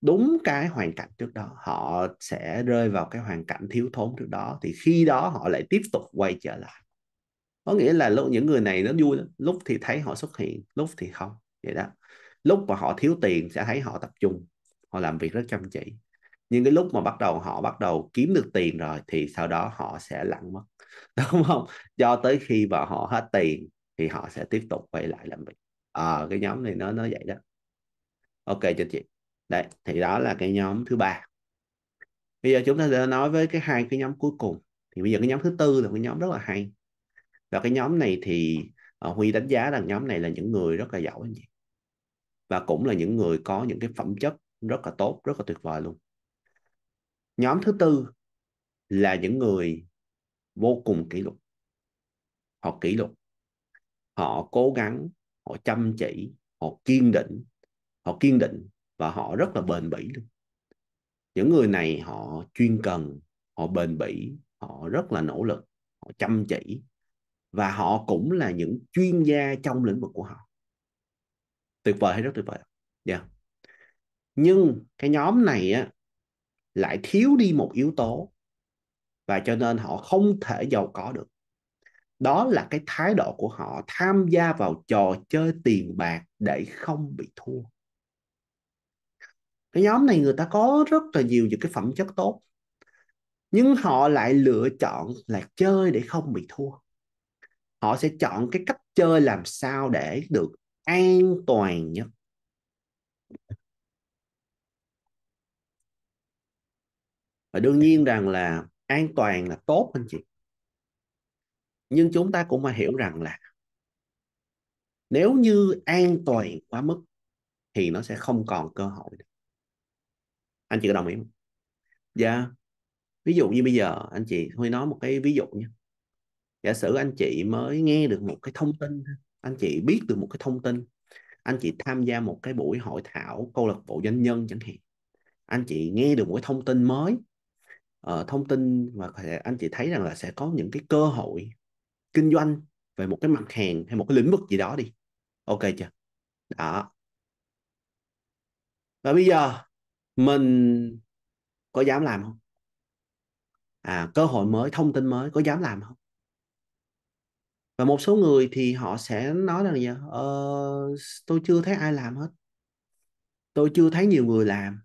đúng cái hoàn cảnh trước đó họ sẽ rơi vào cái hoàn cảnh thiếu thốn trước đó thì khi đó họ lại tiếp tục quay trở lại có nghĩa là lúc những người này nó vui lúc thì thấy họ xuất hiện lúc thì không vậy đó lúc mà họ thiếu tiền sẽ thấy họ tập trung họ làm việc rất chăm chỉ nhưng cái lúc mà bắt đầu họ bắt đầu kiếm được tiền rồi thì sau đó họ sẽ lặn mất đúng không cho tới khi mà họ hết tiền thì họ sẽ tiếp tục quay lại làm việc à, cái nhóm này nó nó vậy đó ok cho chị đấy thì đó là cái nhóm thứ ba bây giờ chúng ta sẽ nói với cái hai cái nhóm cuối cùng thì bây giờ cái nhóm thứ tư là cái nhóm rất là hay và cái nhóm này thì ờ, huy đánh giá rằng nhóm này là những người rất là giỏi anh chị và cũng là những người có những cái phẩm chất rất là tốt rất là tuyệt vời luôn nhóm thứ tư là những người vô cùng kỷ luật họ kỷ luật họ cố gắng họ chăm chỉ họ kiên định họ kiên định và họ rất là bền bỉ luôn những người này họ chuyên cần họ bền bỉ họ rất là nỗ lực họ chăm chỉ và họ cũng là những chuyên gia trong lĩnh vực của họ tuyệt vời hay rất tuyệt vời yeah. Dạ. nhưng cái nhóm này á lại thiếu đi một yếu tố và cho nên họ không thể giàu có được đó là cái thái độ của họ tham gia vào trò chơi tiền bạc để không bị thua cái nhóm này người ta có rất là nhiều những cái phẩm chất tốt nhưng họ lại lựa chọn là chơi để không bị thua họ sẽ chọn cái cách chơi làm sao để được an toàn nhất và đương nhiên rằng là an toàn là tốt anh chị nhưng chúng ta cũng phải hiểu rằng là nếu như an toàn quá mức thì nó sẽ không còn cơ hội anh chị có đồng ý không dạ ví dụ như bây giờ anh chị thôi nói một cái ví dụ nhé giả sử anh chị mới nghe được một cái thông tin anh chị biết được một cái thông tin anh chị tham gia một cái buổi hội thảo câu lạc bộ doanh nhân chẳng hạn anh chị nghe được một cái thông tin mới Ờ, thông tin và anh chị thấy rằng là sẽ có những cái cơ hội kinh doanh về một cái mặt hàng hay một cái lĩnh vực gì đó đi ok chưa đó và bây giờ mình có dám làm không à cơ hội mới thông tin mới có dám làm không và một số người thì họ sẽ nói rằng gì? ờ, tôi chưa thấy ai làm hết tôi chưa thấy nhiều người làm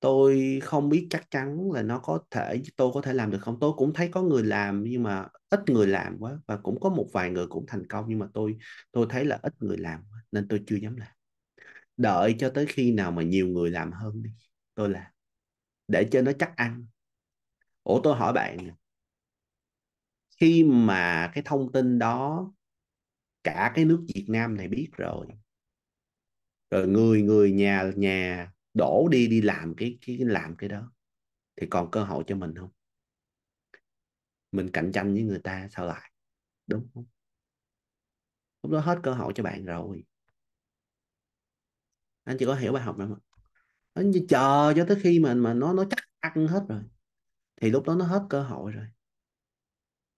tôi không biết chắc chắn là nó có thể tôi có thể làm được không tôi cũng thấy có người làm nhưng mà ít người làm quá và cũng có một vài người cũng thành công nhưng mà tôi tôi thấy là ít người làm nên tôi chưa dám làm đợi cho tới khi nào mà nhiều người làm hơn đi tôi làm để cho nó chắc ăn ủa tôi hỏi bạn khi mà cái thông tin đó cả cái nước Việt Nam này biết rồi rồi người người nhà nhà đổ đi đi làm cái cái, cái làm cái đó thì còn cơ hội cho mình không mình cạnh tranh với người ta sao lại đúng không lúc đó hết cơ hội cho bạn rồi anh chị có hiểu bài học này không Anh như chờ cho tới khi mà mà nó nó chắc ăn hết rồi thì lúc đó nó hết cơ hội rồi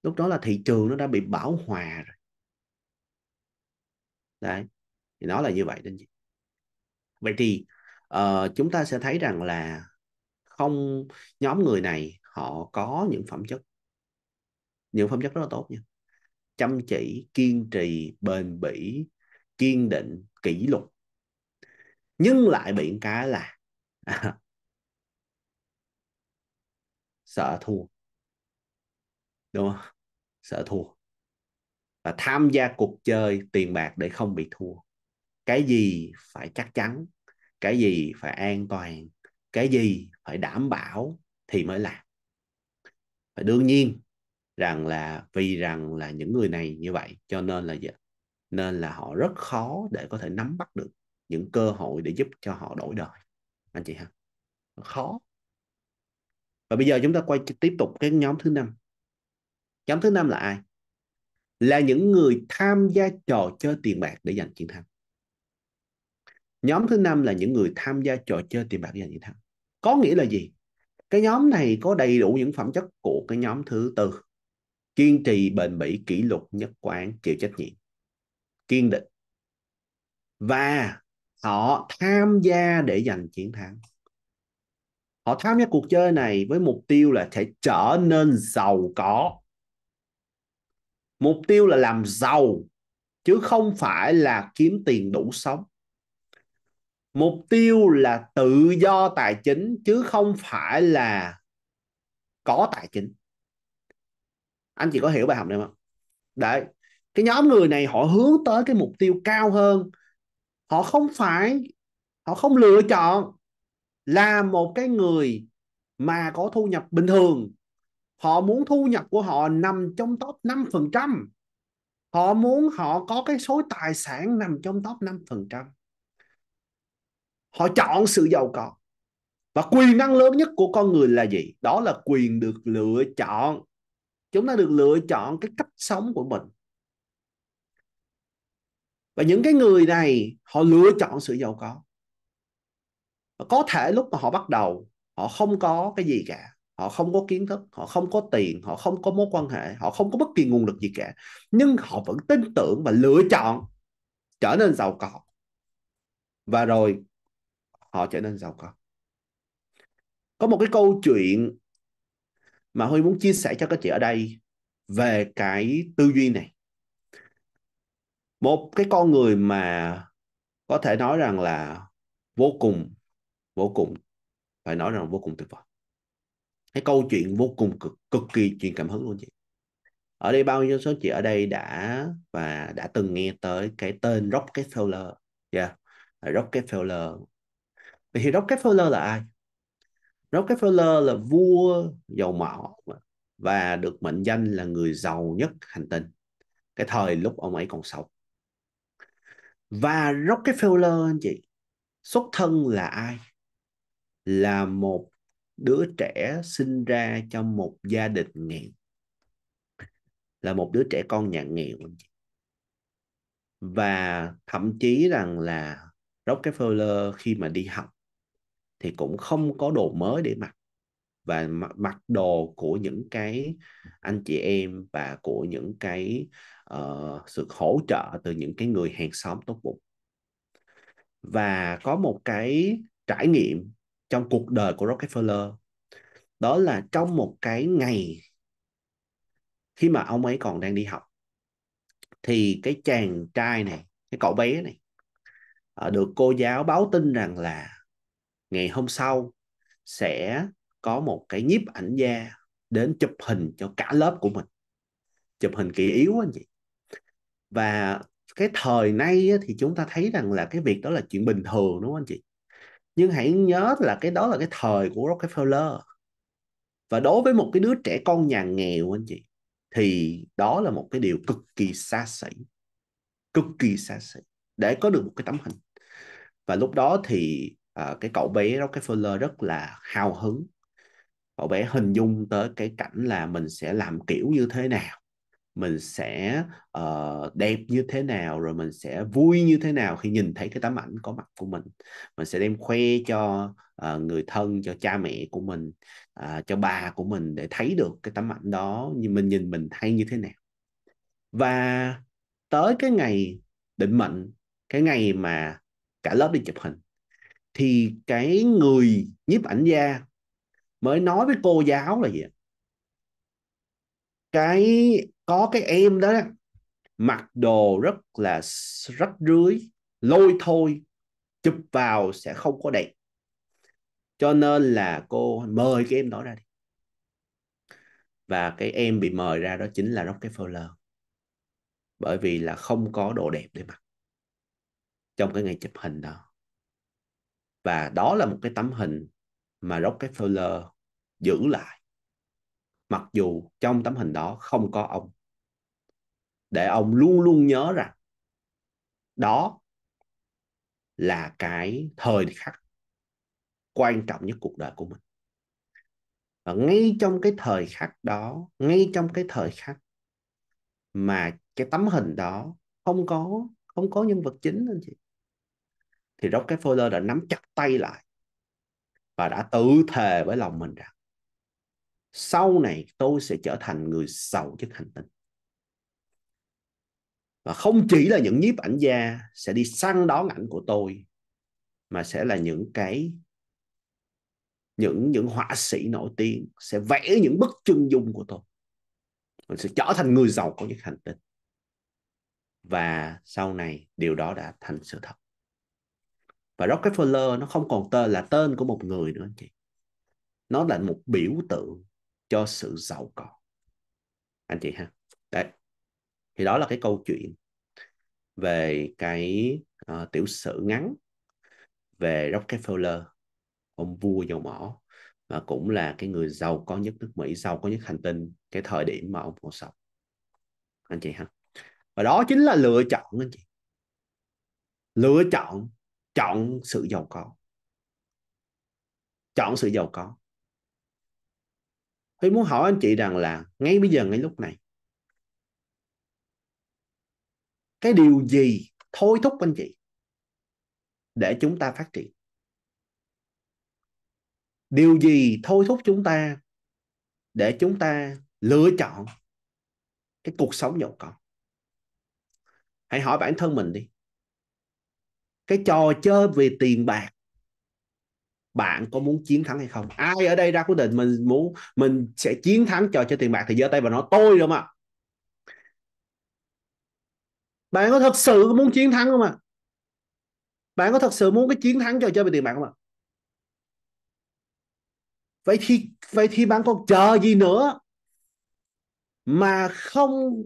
lúc đó là thị trường nó đã bị bão hòa rồi đấy thì nó là như vậy đó anh chị vậy thì uh, chúng ta sẽ thấy rằng là không nhóm người này họ có những phẩm chất những phẩm chất rất là tốt nha chăm chỉ kiên trì bền bỉ kiên định kỷ luật nhưng lại bị cái là sợ thua đúng không sợ thua và tham gia cuộc chơi tiền bạc để không bị thua cái gì phải chắc chắn cái gì phải an toàn cái gì phải đảm bảo thì mới làm và đương nhiên rằng là vì rằng là những người này như vậy cho nên là nên là họ rất khó để có thể nắm bắt được những cơ hội để giúp cho họ đổi đời anh chị ha khó và bây giờ chúng ta quay tiếp tục cái nhóm thứ năm nhóm thứ năm là ai là những người tham gia trò chơi tiền bạc để giành chiến thắng nhóm thứ năm là những người tham gia trò chơi tiền bạc và nhị thắng có nghĩa là gì cái nhóm này có đầy đủ những phẩm chất của cái nhóm thứ tư kiên trì bền bỉ kỷ luật nhất quán chịu trách nhiệm kiên định và họ tham gia để giành chiến thắng họ tham gia cuộc chơi này với mục tiêu là sẽ trở nên giàu có mục tiêu là làm giàu chứ không phải là kiếm tiền đủ sống mục tiêu là tự do tài chính chứ không phải là có tài chính anh chị có hiểu bài học này không đấy cái nhóm người này họ hướng tới cái mục tiêu cao hơn họ không phải họ không lựa chọn là một cái người mà có thu nhập bình thường họ muốn thu nhập của họ nằm trong top 5% họ muốn họ có cái số tài sản nằm trong top 5% họ chọn sự giàu có và quyền năng lớn nhất của con người là gì đó là quyền được lựa chọn chúng ta được lựa chọn cái cách sống của mình và những cái người này họ lựa chọn sự giàu có và có thể lúc mà họ bắt đầu họ không có cái gì cả họ không có kiến thức họ không có tiền họ không có mối quan hệ họ không có bất kỳ nguồn lực gì cả nhưng họ vẫn tin tưởng và lựa chọn trở nên giàu có và rồi họ trở nên giàu có có một cái câu chuyện mà Huy muốn chia sẻ cho các chị ở đây về cái tư duy này một cái con người mà có thể nói rằng là vô cùng vô cùng phải nói rằng vô cùng tuyệt vời cái câu chuyện vô cùng cực, cực kỳ truyền cảm hứng luôn chị ở đây bao nhiêu số chị ở đây đã và đã từng nghe tới cái tên Rockefeller yeah Rockefeller Vậy thì Rockefeller là ai? Rockefeller là vua dầu mỏ và được mệnh danh là người giàu nhất hành tinh cái thời lúc ông ấy còn sống. Và Rockefeller anh chị, xuất thân là ai? Là một đứa trẻ sinh ra trong một gia đình nghèo. Là một đứa trẻ con nhà nghèo anh chị. Và thậm chí rằng là Rockefeller khi mà đi học thì cũng không có đồ mới để mặc và mặc đồ của những cái anh chị em và của những cái uh, sự hỗ trợ từ những cái người hàng xóm tốt bụng và có một cái trải nghiệm trong cuộc đời của Rockefeller đó là trong một cái ngày khi mà ông ấy còn đang đi học thì cái chàng trai này cái cậu bé này ờ, được cô giáo báo tin rằng là ngày hôm sau sẽ có một cái nhiếp ảnh gia đến chụp hình cho cả lớp của mình chụp hình kỳ yếu anh chị và cái thời nay thì chúng ta thấy rằng là cái việc đó là chuyện bình thường đúng không anh chị nhưng hãy nhớ là cái đó là cái thời của Rockefeller và đối với một cái đứa trẻ con nhà nghèo anh chị thì đó là một cái điều cực kỳ xa xỉ cực kỳ xa xỉ để có được một cái tấm hình và lúc đó thì uh, cái cậu bé Rockefeller rất là hào hứng cậu bé hình dung tới cái cảnh là mình sẽ làm kiểu như thế nào mình sẽ uh, đẹp như thế nào rồi mình sẽ vui như thế nào khi nhìn thấy cái tấm ảnh có mặt của mình mình sẽ đem khoe cho uh, người thân cho cha mẹ của mình uh, cho bà của mình để thấy được cái tấm ảnh đó như mình nhìn mình hay như thế nào và tới cái ngày định mệnh cái ngày mà cả lớp đi chụp hình thì cái người nhiếp ảnh gia mới nói với cô giáo là gì cái có cái em đó mặc đồ rất là rất rưới lôi thôi chụp vào sẽ không có đẹp cho nên là cô mời cái em đó ra đi và cái em bị mời ra đó chính là Rockefeller bởi vì là không có đồ đẹp để mặc trong cái ngày chụp hình đó và đó là một cái tấm hình mà Rockefeller giữ lại mặc dù trong tấm hình đó không có ông để ông luôn luôn nhớ rằng đó là cái thời khắc quan trọng nhất cuộc đời của mình và ngay trong cái thời khắc đó ngay trong cái thời khắc mà cái tấm hình đó không có không có nhân vật chính anh chị thì Rockefeller đã nắm chặt tay lại và đã tự thề với lòng mình rằng sau này tôi sẽ trở thành người giàu nhất hành tinh và không chỉ là những nhiếp ảnh gia sẽ đi săn đón ảnh của tôi mà sẽ là những cái những những họa sĩ nổi tiếng sẽ vẽ những bức chân dung của tôi mình sẽ trở thành người giàu có nhất hành tinh và sau này điều đó đã thành sự thật và Rockefeller nó không còn tên là tên của một người nữa anh chị nó là một biểu tượng cho sự giàu có anh chị ha đấy thì đó là cái câu chuyện về cái uh, tiểu sử ngắn về Rockefeller ông vua dầu mỏ và cũng là cái người giàu có nhất nước Mỹ giàu có nhất hành tinh cái thời điểm mà ông còn sống anh chị ha và đó chính là lựa chọn anh chị lựa chọn chọn sự giàu có chọn sự giàu có tôi muốn hỏi anh chị rằng là ngay bây giờ ngay lúc này cái điều gì thôi thúc anh chị để chúng ta phát triển điều gì thôi thúc chúng ta để chúng ta lựa chọn cái cuộc sống giàu có hãy hỏi bản thân mình đi cái trò chơi về tiền bạc bạn có muốn chiến thắng hay không ai ở đây ra quyết định mình muốn mình sẽ chiến thắng trò chơi tiền bạc thì giơ tay và nói tôi đúng không ạ bạn có thật sự muốn chiến thắng không ạ bạn có thật sự muốn cái chiến thắng trò chơi về tiền bạc không ạ vậy thì vậy thì bạn còn chờ gì nữa mà không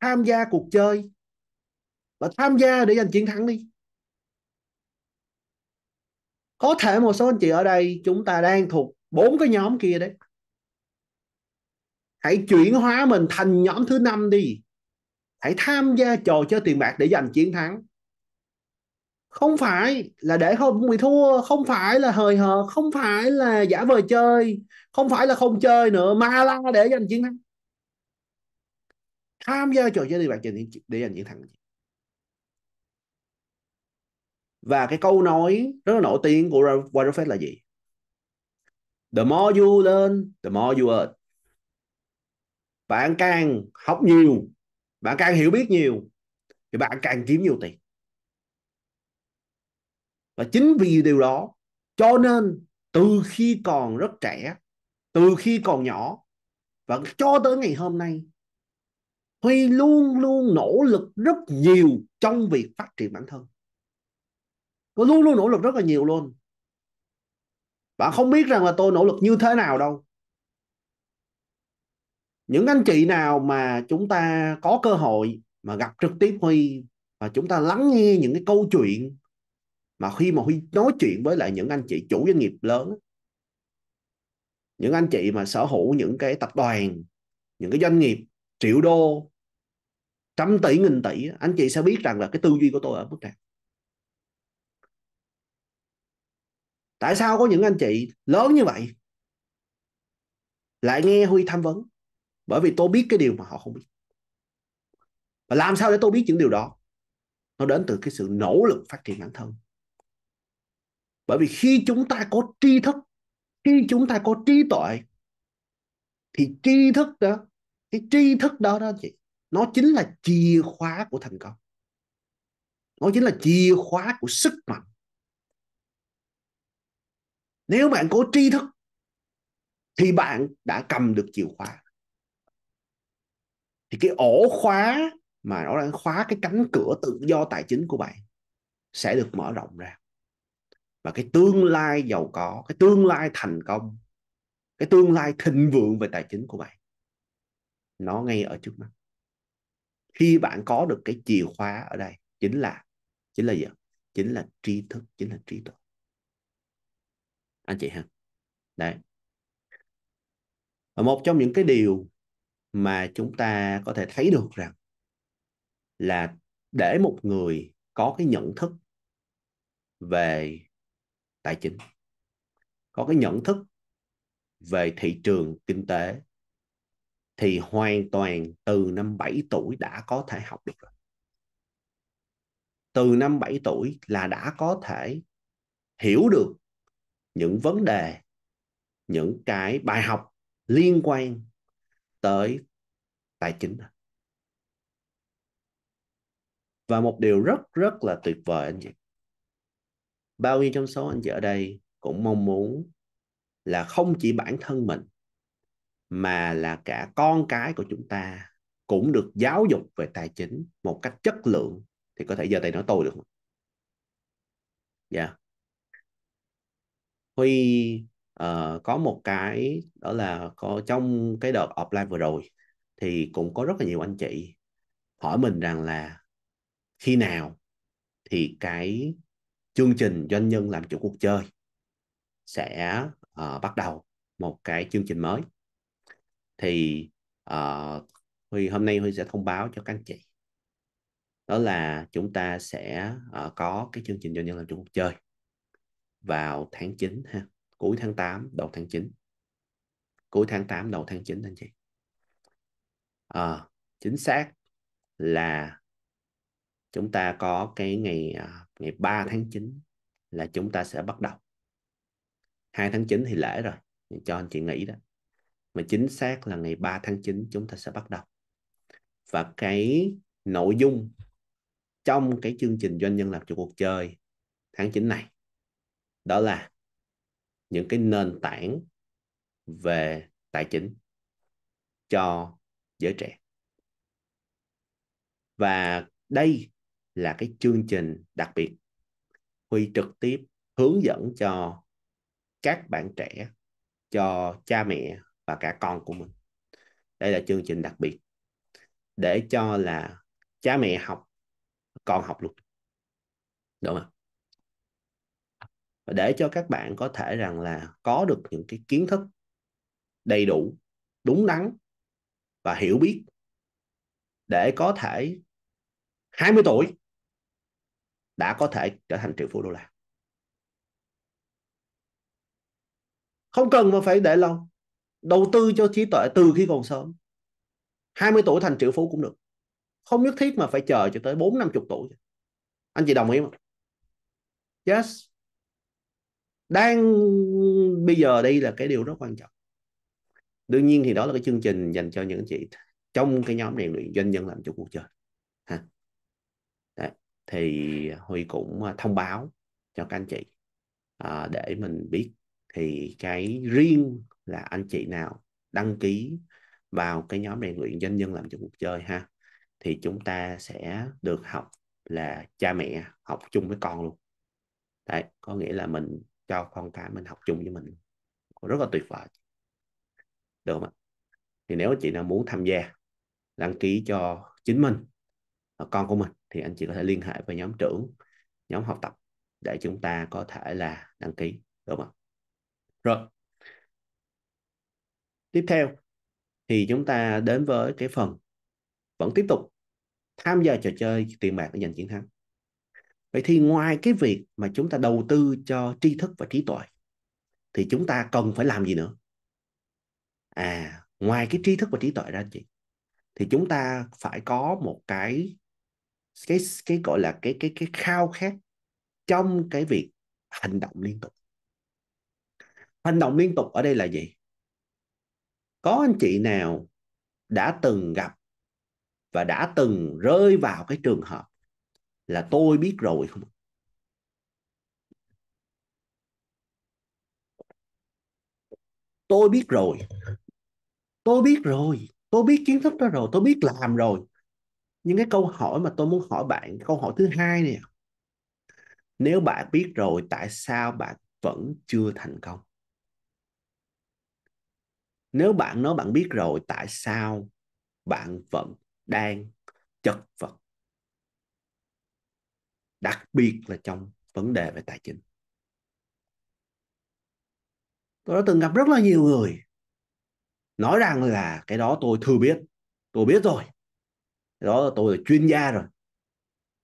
tham gia cuộc chơi và tham gia để giành chiến thắng đi có thể một số anh chị ở đây chúng ta đang thuộc bốn cái nhóm kia đấy hãy chuyển hóa mình thành nhóm thứ năm đi hãy tham gia trò chơi tiền bạc để giành chiến thắng không phải là để không bị thua không phải là hời hợt không phải là giả vờ chơi không phải là không chơi nữa mà là để giành chiến thắng tham gia trò chơi tiền bạc để giành chiến thắng và cái câu nói rất là nổi tiếng của Warren Buffett là gì the more you learn the more you earn bạn càng học nhiều bạn càng hiểu biết nhiều thì bạn càng kiếm nhiều tiền và chính vì điều đó cho nên từ khi còn rất trẻ từ khi còn nhỏ và cho tới ngày hôm nay Huy luôn luôn nỗ lực rất nhiều trong việc phát triển bản thân tôi luôn luôn nỗ lực rất là nhiều luôn bạn không biết rằng là tôi nỗ lực như thế nào đâu những anh chị nào mà chúng ta có cơ hội mà gặp trực tiếp Huy và chúng ta lắng nghe những cái câu chuyện mà khi mà Huy nói chuyện với lại những anh chị chủ doanh nghiệp lớn những anh chị mà sở hữu những cái tập đoàn những cái doanh nghiệp triệu đô trăm tỷ nghìn tỷ anh chị sẽ biết rằng là cái tư duy của tôi ở mức nào tại sao có những anh chị lớn như vậy lại nghe huy tham vấn bởi vì tôi biết cái điều mà họ không biết và làm sao để tôi biết những điều đó nó đến từ cái sự nỗ lực phát triển bản thân bởi vì khi chúng ta có tri thức khi chúng ta có trí tuệ thì tri thức đó cái tri thức đó đó chị nó chính là chìa khóa của thành công nó chính là chìa khóa của sức mạnh nếu bạn có tri thức thì bạn đã cầm được chìa khóa thì cái ổ khóa mà nó đang khóa cái cánh cửa tự do tài chính của bạn sẽ được mở rộng ra và cái tương lai giàu có cái tương lai thành công cái tương lai thịnh vượng về tài chính của bạn nó ngay ở trước mắt khi bạn có được cái chìa khóa ở đây chính là chính là gì chính là tri thức chính là trí tuệ anh chị ha đấy và một trong những cái điều mà chúng ta có thể thấy được rằng là để một người có cái nhận thức về tài chính có cái nhận thức về thị trường kinh tế thì hoàn toàn từ năm 7 tuổi đã có thể học được rồi. Từ năm 7 tuổi là đã có thể hiểu được những vấn đề những cái bài học liên quan tới tài chính và một điều rất rất là tuyệt vời anh chị bao nhiêu trong số anh chị ở đây cũng mong muốn là không chỉ bản thân mình mà là cả con cái của chúng ta cũng được giáo dục về tài chính một cách chất lượng thì có thể giờ tay nói tôi được Dạ. Yeah. Huy uh, có một cái đó là có, trong cái đợt offline vừa rồi thì cũng có rất là nhiều anh chị hỏi mình rằng là khi nào thì cái chương trình doanh nhân làm chủ cuộc chơi sẽ uh, bắt đầu một cái chương trình mới thì uh, Huy hôm nay Huy sẽ thông báo cho các anh chị đó là chúng ta sẽ uh, có cái chương trình doanh nhân làm chủ cuộc chơi vào tháng 9 ha cuối tháng 8 đầu tháng 9 cuối tháng 8 đầu tháng 9 anh chị à, chính xác là chúng ta có cái ngày à, ngày 3 tháng 9 là chúng ta sẽ bắt đầu 2 tháng 9 thì lễ rồi cho anh chị nghĩ đó mà chính xác là ngày 3 tháng 9 chúng ta sẽ bắt đầu và cái nội dung trong cái chương trình doanh nhân làm chủ cuộc chơi tháng 9 này đó là những cái nền tảng về tài chính cho giới trẻ và đây là cái chương trình đặc biệt huy trực tiếp hướng dẫn cho các bạn trẻ cho cha mẹ và cả con của mình đây là chương trình đặc biệt để cho là cha mẹ học con học luôn đúng không để cho các bạn có thể rằng là có được những cái kiến thức đầy đủ đúng đắn và hiểu biết để có thể 20 tuổi đã có thể trở thành triệu phú đô la không cần mà phải để lâu đầu tư cho trí tuệ từ khi còn sớm 20 tuổi thành triệu phú cũng được không nhất thiết mà phải chờ cho tới bốn năm chục tuổi anh chị đồng ý không yes đang bây giờ đây là cái điều rất quan trọng đương nhiên thì đó là cái chương trình dành cho những chị trong cái nhóm rèn luyện doanh nhân làm chủ cuộc chơi ha Đấy. thì huy cũng à, thông báo cho các anh chị à, để mình biết thì cái riêng là anh chị nào đăng ký vào cái nhóm rèn luyện doanh nhân làm chủ cuộc chơi ha thì chúng ta sẽ được học là cha mẹ học chung với con luôn đấy có nghĩa là mình cho con cái mình học chung với mình rất là tuyệt vời được không ạ thì nếu chị nào muốn tham gia đăng ký cho chính mình con của mình thì anh chị có thể liên hệ với nhóm trưởng nhóm học tập để chúng ta có thể là đăng ký được không ạ rồi tiếp theo thì chúng ta đến với cái phần vẫn tiếp tục tham gia trò chơi tiền bạc để giành chiến thắng vậy thì ngoài cái việc mà chúng ta đầu tư cho tri thức và trí tuệ thì chúng ta cần phải làm gì nữa à ngoài cái tri thức và trí tuệ ra chị thì chúng ta phải có một cái cái cái gọi là cái cái cái khao khát trong cái việc hành động liên tục hành động liên tục ở đây là gì có anh chị nào đã từng gặp và đã từng rơi vào cái trường hợp là tôi biết rồi không tôi biết rồi tôi biết rồi tôi biết kiến thức đó rồi tôi biết làm rồi nhưng cái câu hỏi mà tôi muốn hỏi bạn câu hỏi thứ hai nè nếu bạn biết rồi tại sao bạn vẫn chưa thành công nếu bạn nói bạn biết rồi tại sao bạn vẫn đang chật vật đặc biệt là trong vấn đề về tài chính tôi đã từng gặp rất là nhiều người nói rằng là cái đó tôi thừa biết tôi biết rồi cái đó là tôi là chuyên gia rồi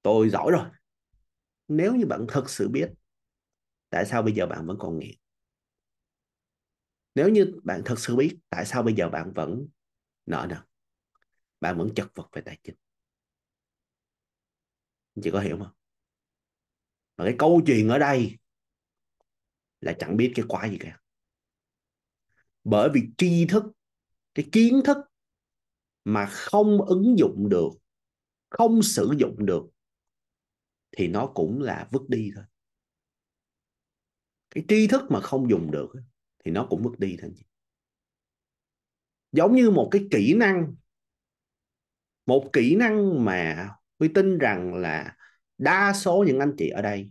tôi giỏi rồi nếu như bạn thật sự biết tại sao bây giờ bạn vẫn còn nghiện nếu như bạn thật sự biết tại sao bây giờ bạn vẫn nợ nần bạn vẫn chật vật về tài chính chị có hiểu không mà cái câu chuyện ở đây là chẳng biết cái quái gì cả bởi vì tri thức cái kiến thức mà không ứng dụng được không sử dụng được thì nó cũng là vứt đi thôi cái tri thức mà không dùng được thì nó cũng vứt đi thôi giống như một cái kỹ năng một kỹ năng mà tôi tin rằng là đa số những anh chị ở đây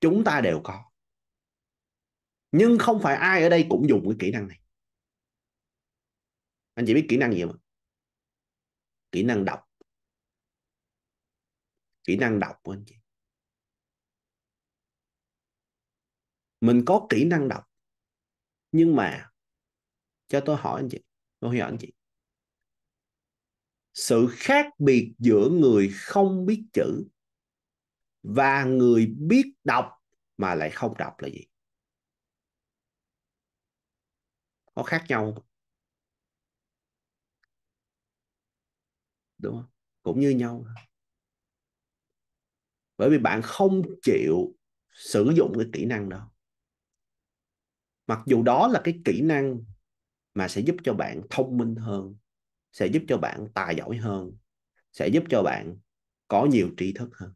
chúng ta đều có nhưng không phải ai ở đây cũng dùng cái kỹ năng này anh chị biết kỹ năng gì không kỹ năng đọc kỹ năng đọc của anh chị mình có kỹ năng đọc nhưng mà cho tôi hỏi anh chị tôi hỏi anh chị sự khác biệt giữa người không biết chữ và người biết đọc mà lại không đọc là gì có khác nhau không? đúng không cũng như nhau bởi vì bạn không chịu sử dụng cái kỹ năng đó mặc dù đó là cái kỹ năng mà sẽ giúp cho bạn thông minh hơn sẽ giúp cho bạn tài giỏi hơn sẽ giúp cho bạn có nhiều tri thức hơn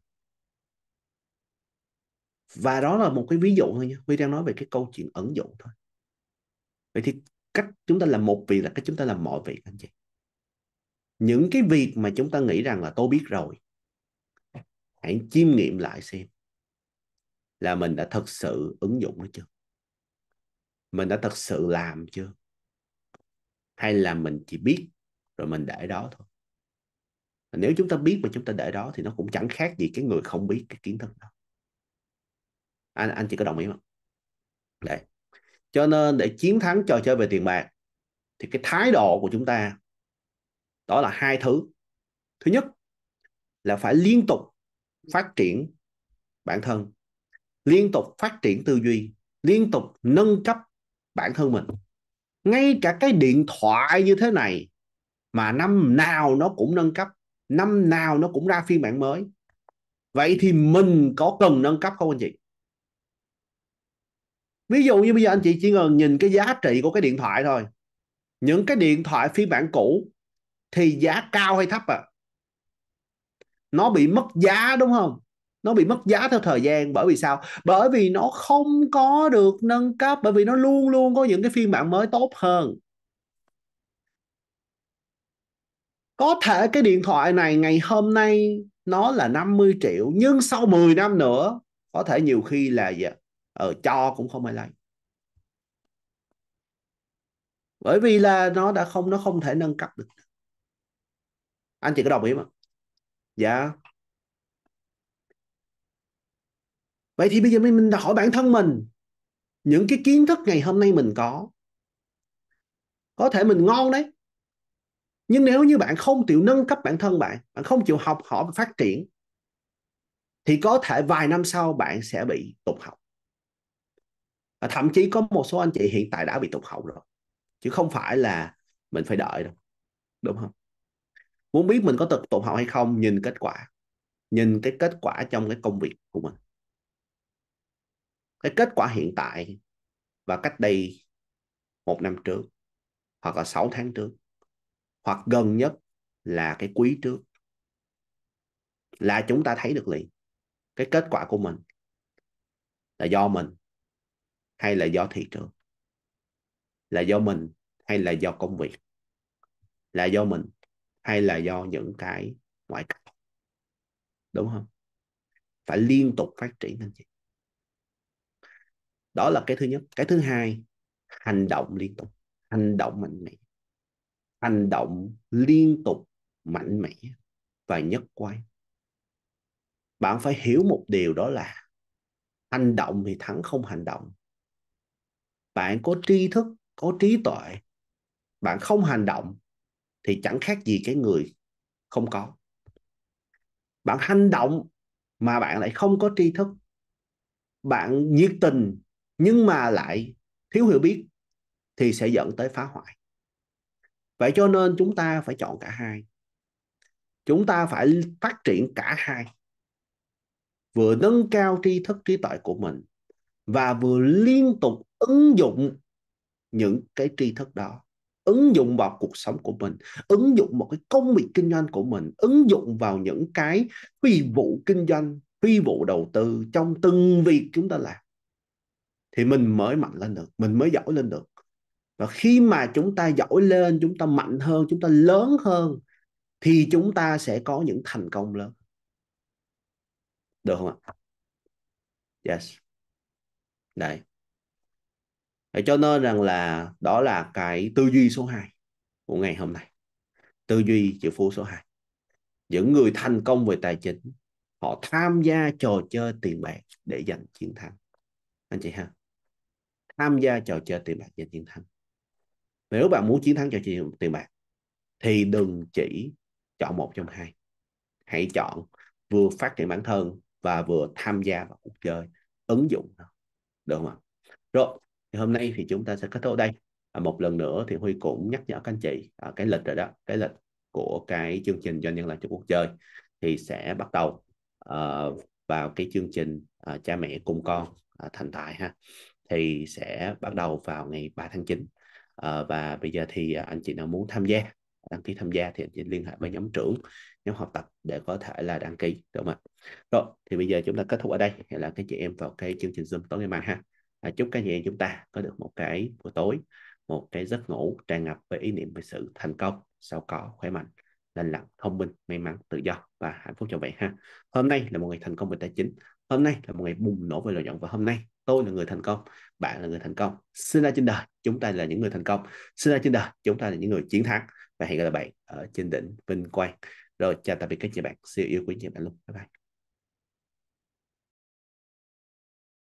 và đó là một cái ví dụ thôi nha Huy đang nói về cái câu chuyện ẩn dụ thôi vậy thì cách chúng ta làm một việc là cách chúng ta làm mọi việc anh chị những cái việc mà chúng ta nghĩ rằng là tôi biết rồi hãy chiêm nghiệm lại xem là mình đã thật sự ứng dụng nó chưa mình đã thật sự làm chưa hay là mình chỉ biết rồi mình để đó thôi nếu chúng ta biết mà chúng ta để đó thì nó cũng chẳng khác gì cái người không biết cái kiến thức đó anh anh chị có đồng ý không đấy cho nên để chiến thắng trò chơi về tiền bạc thì cái thái độ của chúng ta đó là hai thứ thứ nhất là phải liên tục phát triển bản thân liên tục phát triển tư duy liên tục nâng cấp bản thân mình ngay cả cái điện thoại như thế này mà năm nào nó cũng nâng cấp năm nào nó cũng ra phiên bản mới vậy thì mình có cần nâng cấp không anh chị ví dụ như bây giờ anh chị chỉ cần nhìn cái giá trị của cái điện thoại thôi những cái điện thoại phiên bản cũ thì giá cao hay thấp à nó bị mất giá đúng không nó bị mất giá theo thời gian bởi vì sao bởi vì nó không có được nâng cấp bởi vì nó luôn luôn có những cái phiên bản mới tốt hơn có thể cái điện thoại này ngày hôm nay nó là 50 triệu nhưng sau 10 năm nữa có thể nhiều khi là gì? ở ờ, cho cũng không ai lấy bởi vì là nó đã không nó không thể nâng cấp được anh chị có đồng ý không dạ vậy thì bây giờ mình đã hỏi bản thân mình những cái kiến thức ngày hôm nay mình có có thể mình ngon đấy nhưng nếu như bạn không chịu nâng cấp bản thân bạn bạn không chịu học hỏi và phát triển thì có thể vài năm sau bạn sẽ bị tụt học và thậm chí có một số anh chị hiện tại đã bị tụt hậu rồi chứ không phải là mình phải đợi đâu đúng không muốn biết mình có tụt tụt hậu hay không nhìn kết quả nhìn cái kết quả trong cái công việc của mình cái kết quả hiện tại và cách đây một năm trước hoặc là sáu tháng trước hoặc gần nhất là cái quý trước là chúng ta thấy được liền cái kết quả của mình là do mình hay là do thị trường là do mình hay là do công việc là do mình hay là do những cái ngoại cảnh đúng không phải liên tục phát triển anh chị đó là cái thứ nhất cái thứ hai hành động liên tục hành động mạnh mẽ hành động liên tục mạnh mẽ và nhất quán bạn phải hiểu một điều đó là hành động thì thắng không hành động bạn có tri thức có trí tuệ bạn không hành động thì chẳng khác gì cái người không có bạn hành động mà bạn lại không có tri thức bạn nhiệt tình nhưng mà lại thiếu hiểu biết thì sẽ dẫn tới phá hoại vậy cho nên chúng ta phải chọn cả hai chúng ta phải phát triển cả hai vừa nâng cao tri thức trí tuệ của mình và vừa liên tục ứng dụng những cái tri thức đó ứng dụng vào cuộc sống của mình ứng dụng một cái công việc kinh doanh của mình ứng dụng vào những cái phi vụ kinh doanh phi vụ đầu tư trong từng việc chúng ta làm thì mình mới mạnh lên được mình mới giỏi lên được và khi mà chúng ta giỏi lên chúng ta mạnh hơn chúng ta lớn hơn thì chúng ta sẽ có những thành công lớn được không ạ yes đấy Để cho nên rằng là đó là cái tư duy số 2 của ngày hôm nay tư duy triệu phú số 2 những người thành công về tài chính họ tham gia trò chơi tiền bạc để giành chiến thắng anh chị ha tham gia trò chơi tiền bạc giành chiến thắng nếu bạn muốn chiến thắng trò chơi tiền bạc thì đừng chỉ chọn một trong hai hãy chọn vừa phát triển bản thân và vừa tham gia vào cuộc chơi ứng dụng nó được không ạ rồi thì hôm nay thì chúng ta sẽ kết thúc đây à, một lần nữa thì huy cũng nhắc nhở các anh chị à, cái lịch rồi đó cái lịch của cái chương trình doanh nhân làm cho cuộc chơi thì sẽ bắt đầu uh, vào cái chương trình uh, cha mẹ cùng con uh, thành tài ha thì sẽ bắt đầu vào ngày 3 tháng 9 uh, và bây giờ thì uh, anh chị nào muốn tham gia đăng ký tham gia thì anh chị liên hệ với nhóm trưởng nhóm học tập để có thể là đăng ký đúng không ạ rồi thì bây giờ chúng ta kết thúc ở đây hẹn là các chị em vào cái chương trình zoom tối ngày mai ha à, chúc các chị em chúng ta có được một cái buổi tối một cái giấc ngủ tràn ngập với ý niệm về sự thành công giàu có khỏe mạnh lành lặn thông minh may mắn tự do và hạnh phúc cho vậy ha hôm nay là một ngày thành công về tài chính hôm nay là một ngày bùng nổ về lợi nhuận và hôm nay tôi là người thành công bạn là người thành công sinh ra trên đời chúng ta là những người thành công sinh ra trên đời chúng ta là những người chiến thắng và hẹn gặp lại bạn ở trên đỉnh vinh quang rồi chào tạm biệt các chị bạn siêu yêu quý chị bạn luôn bye bye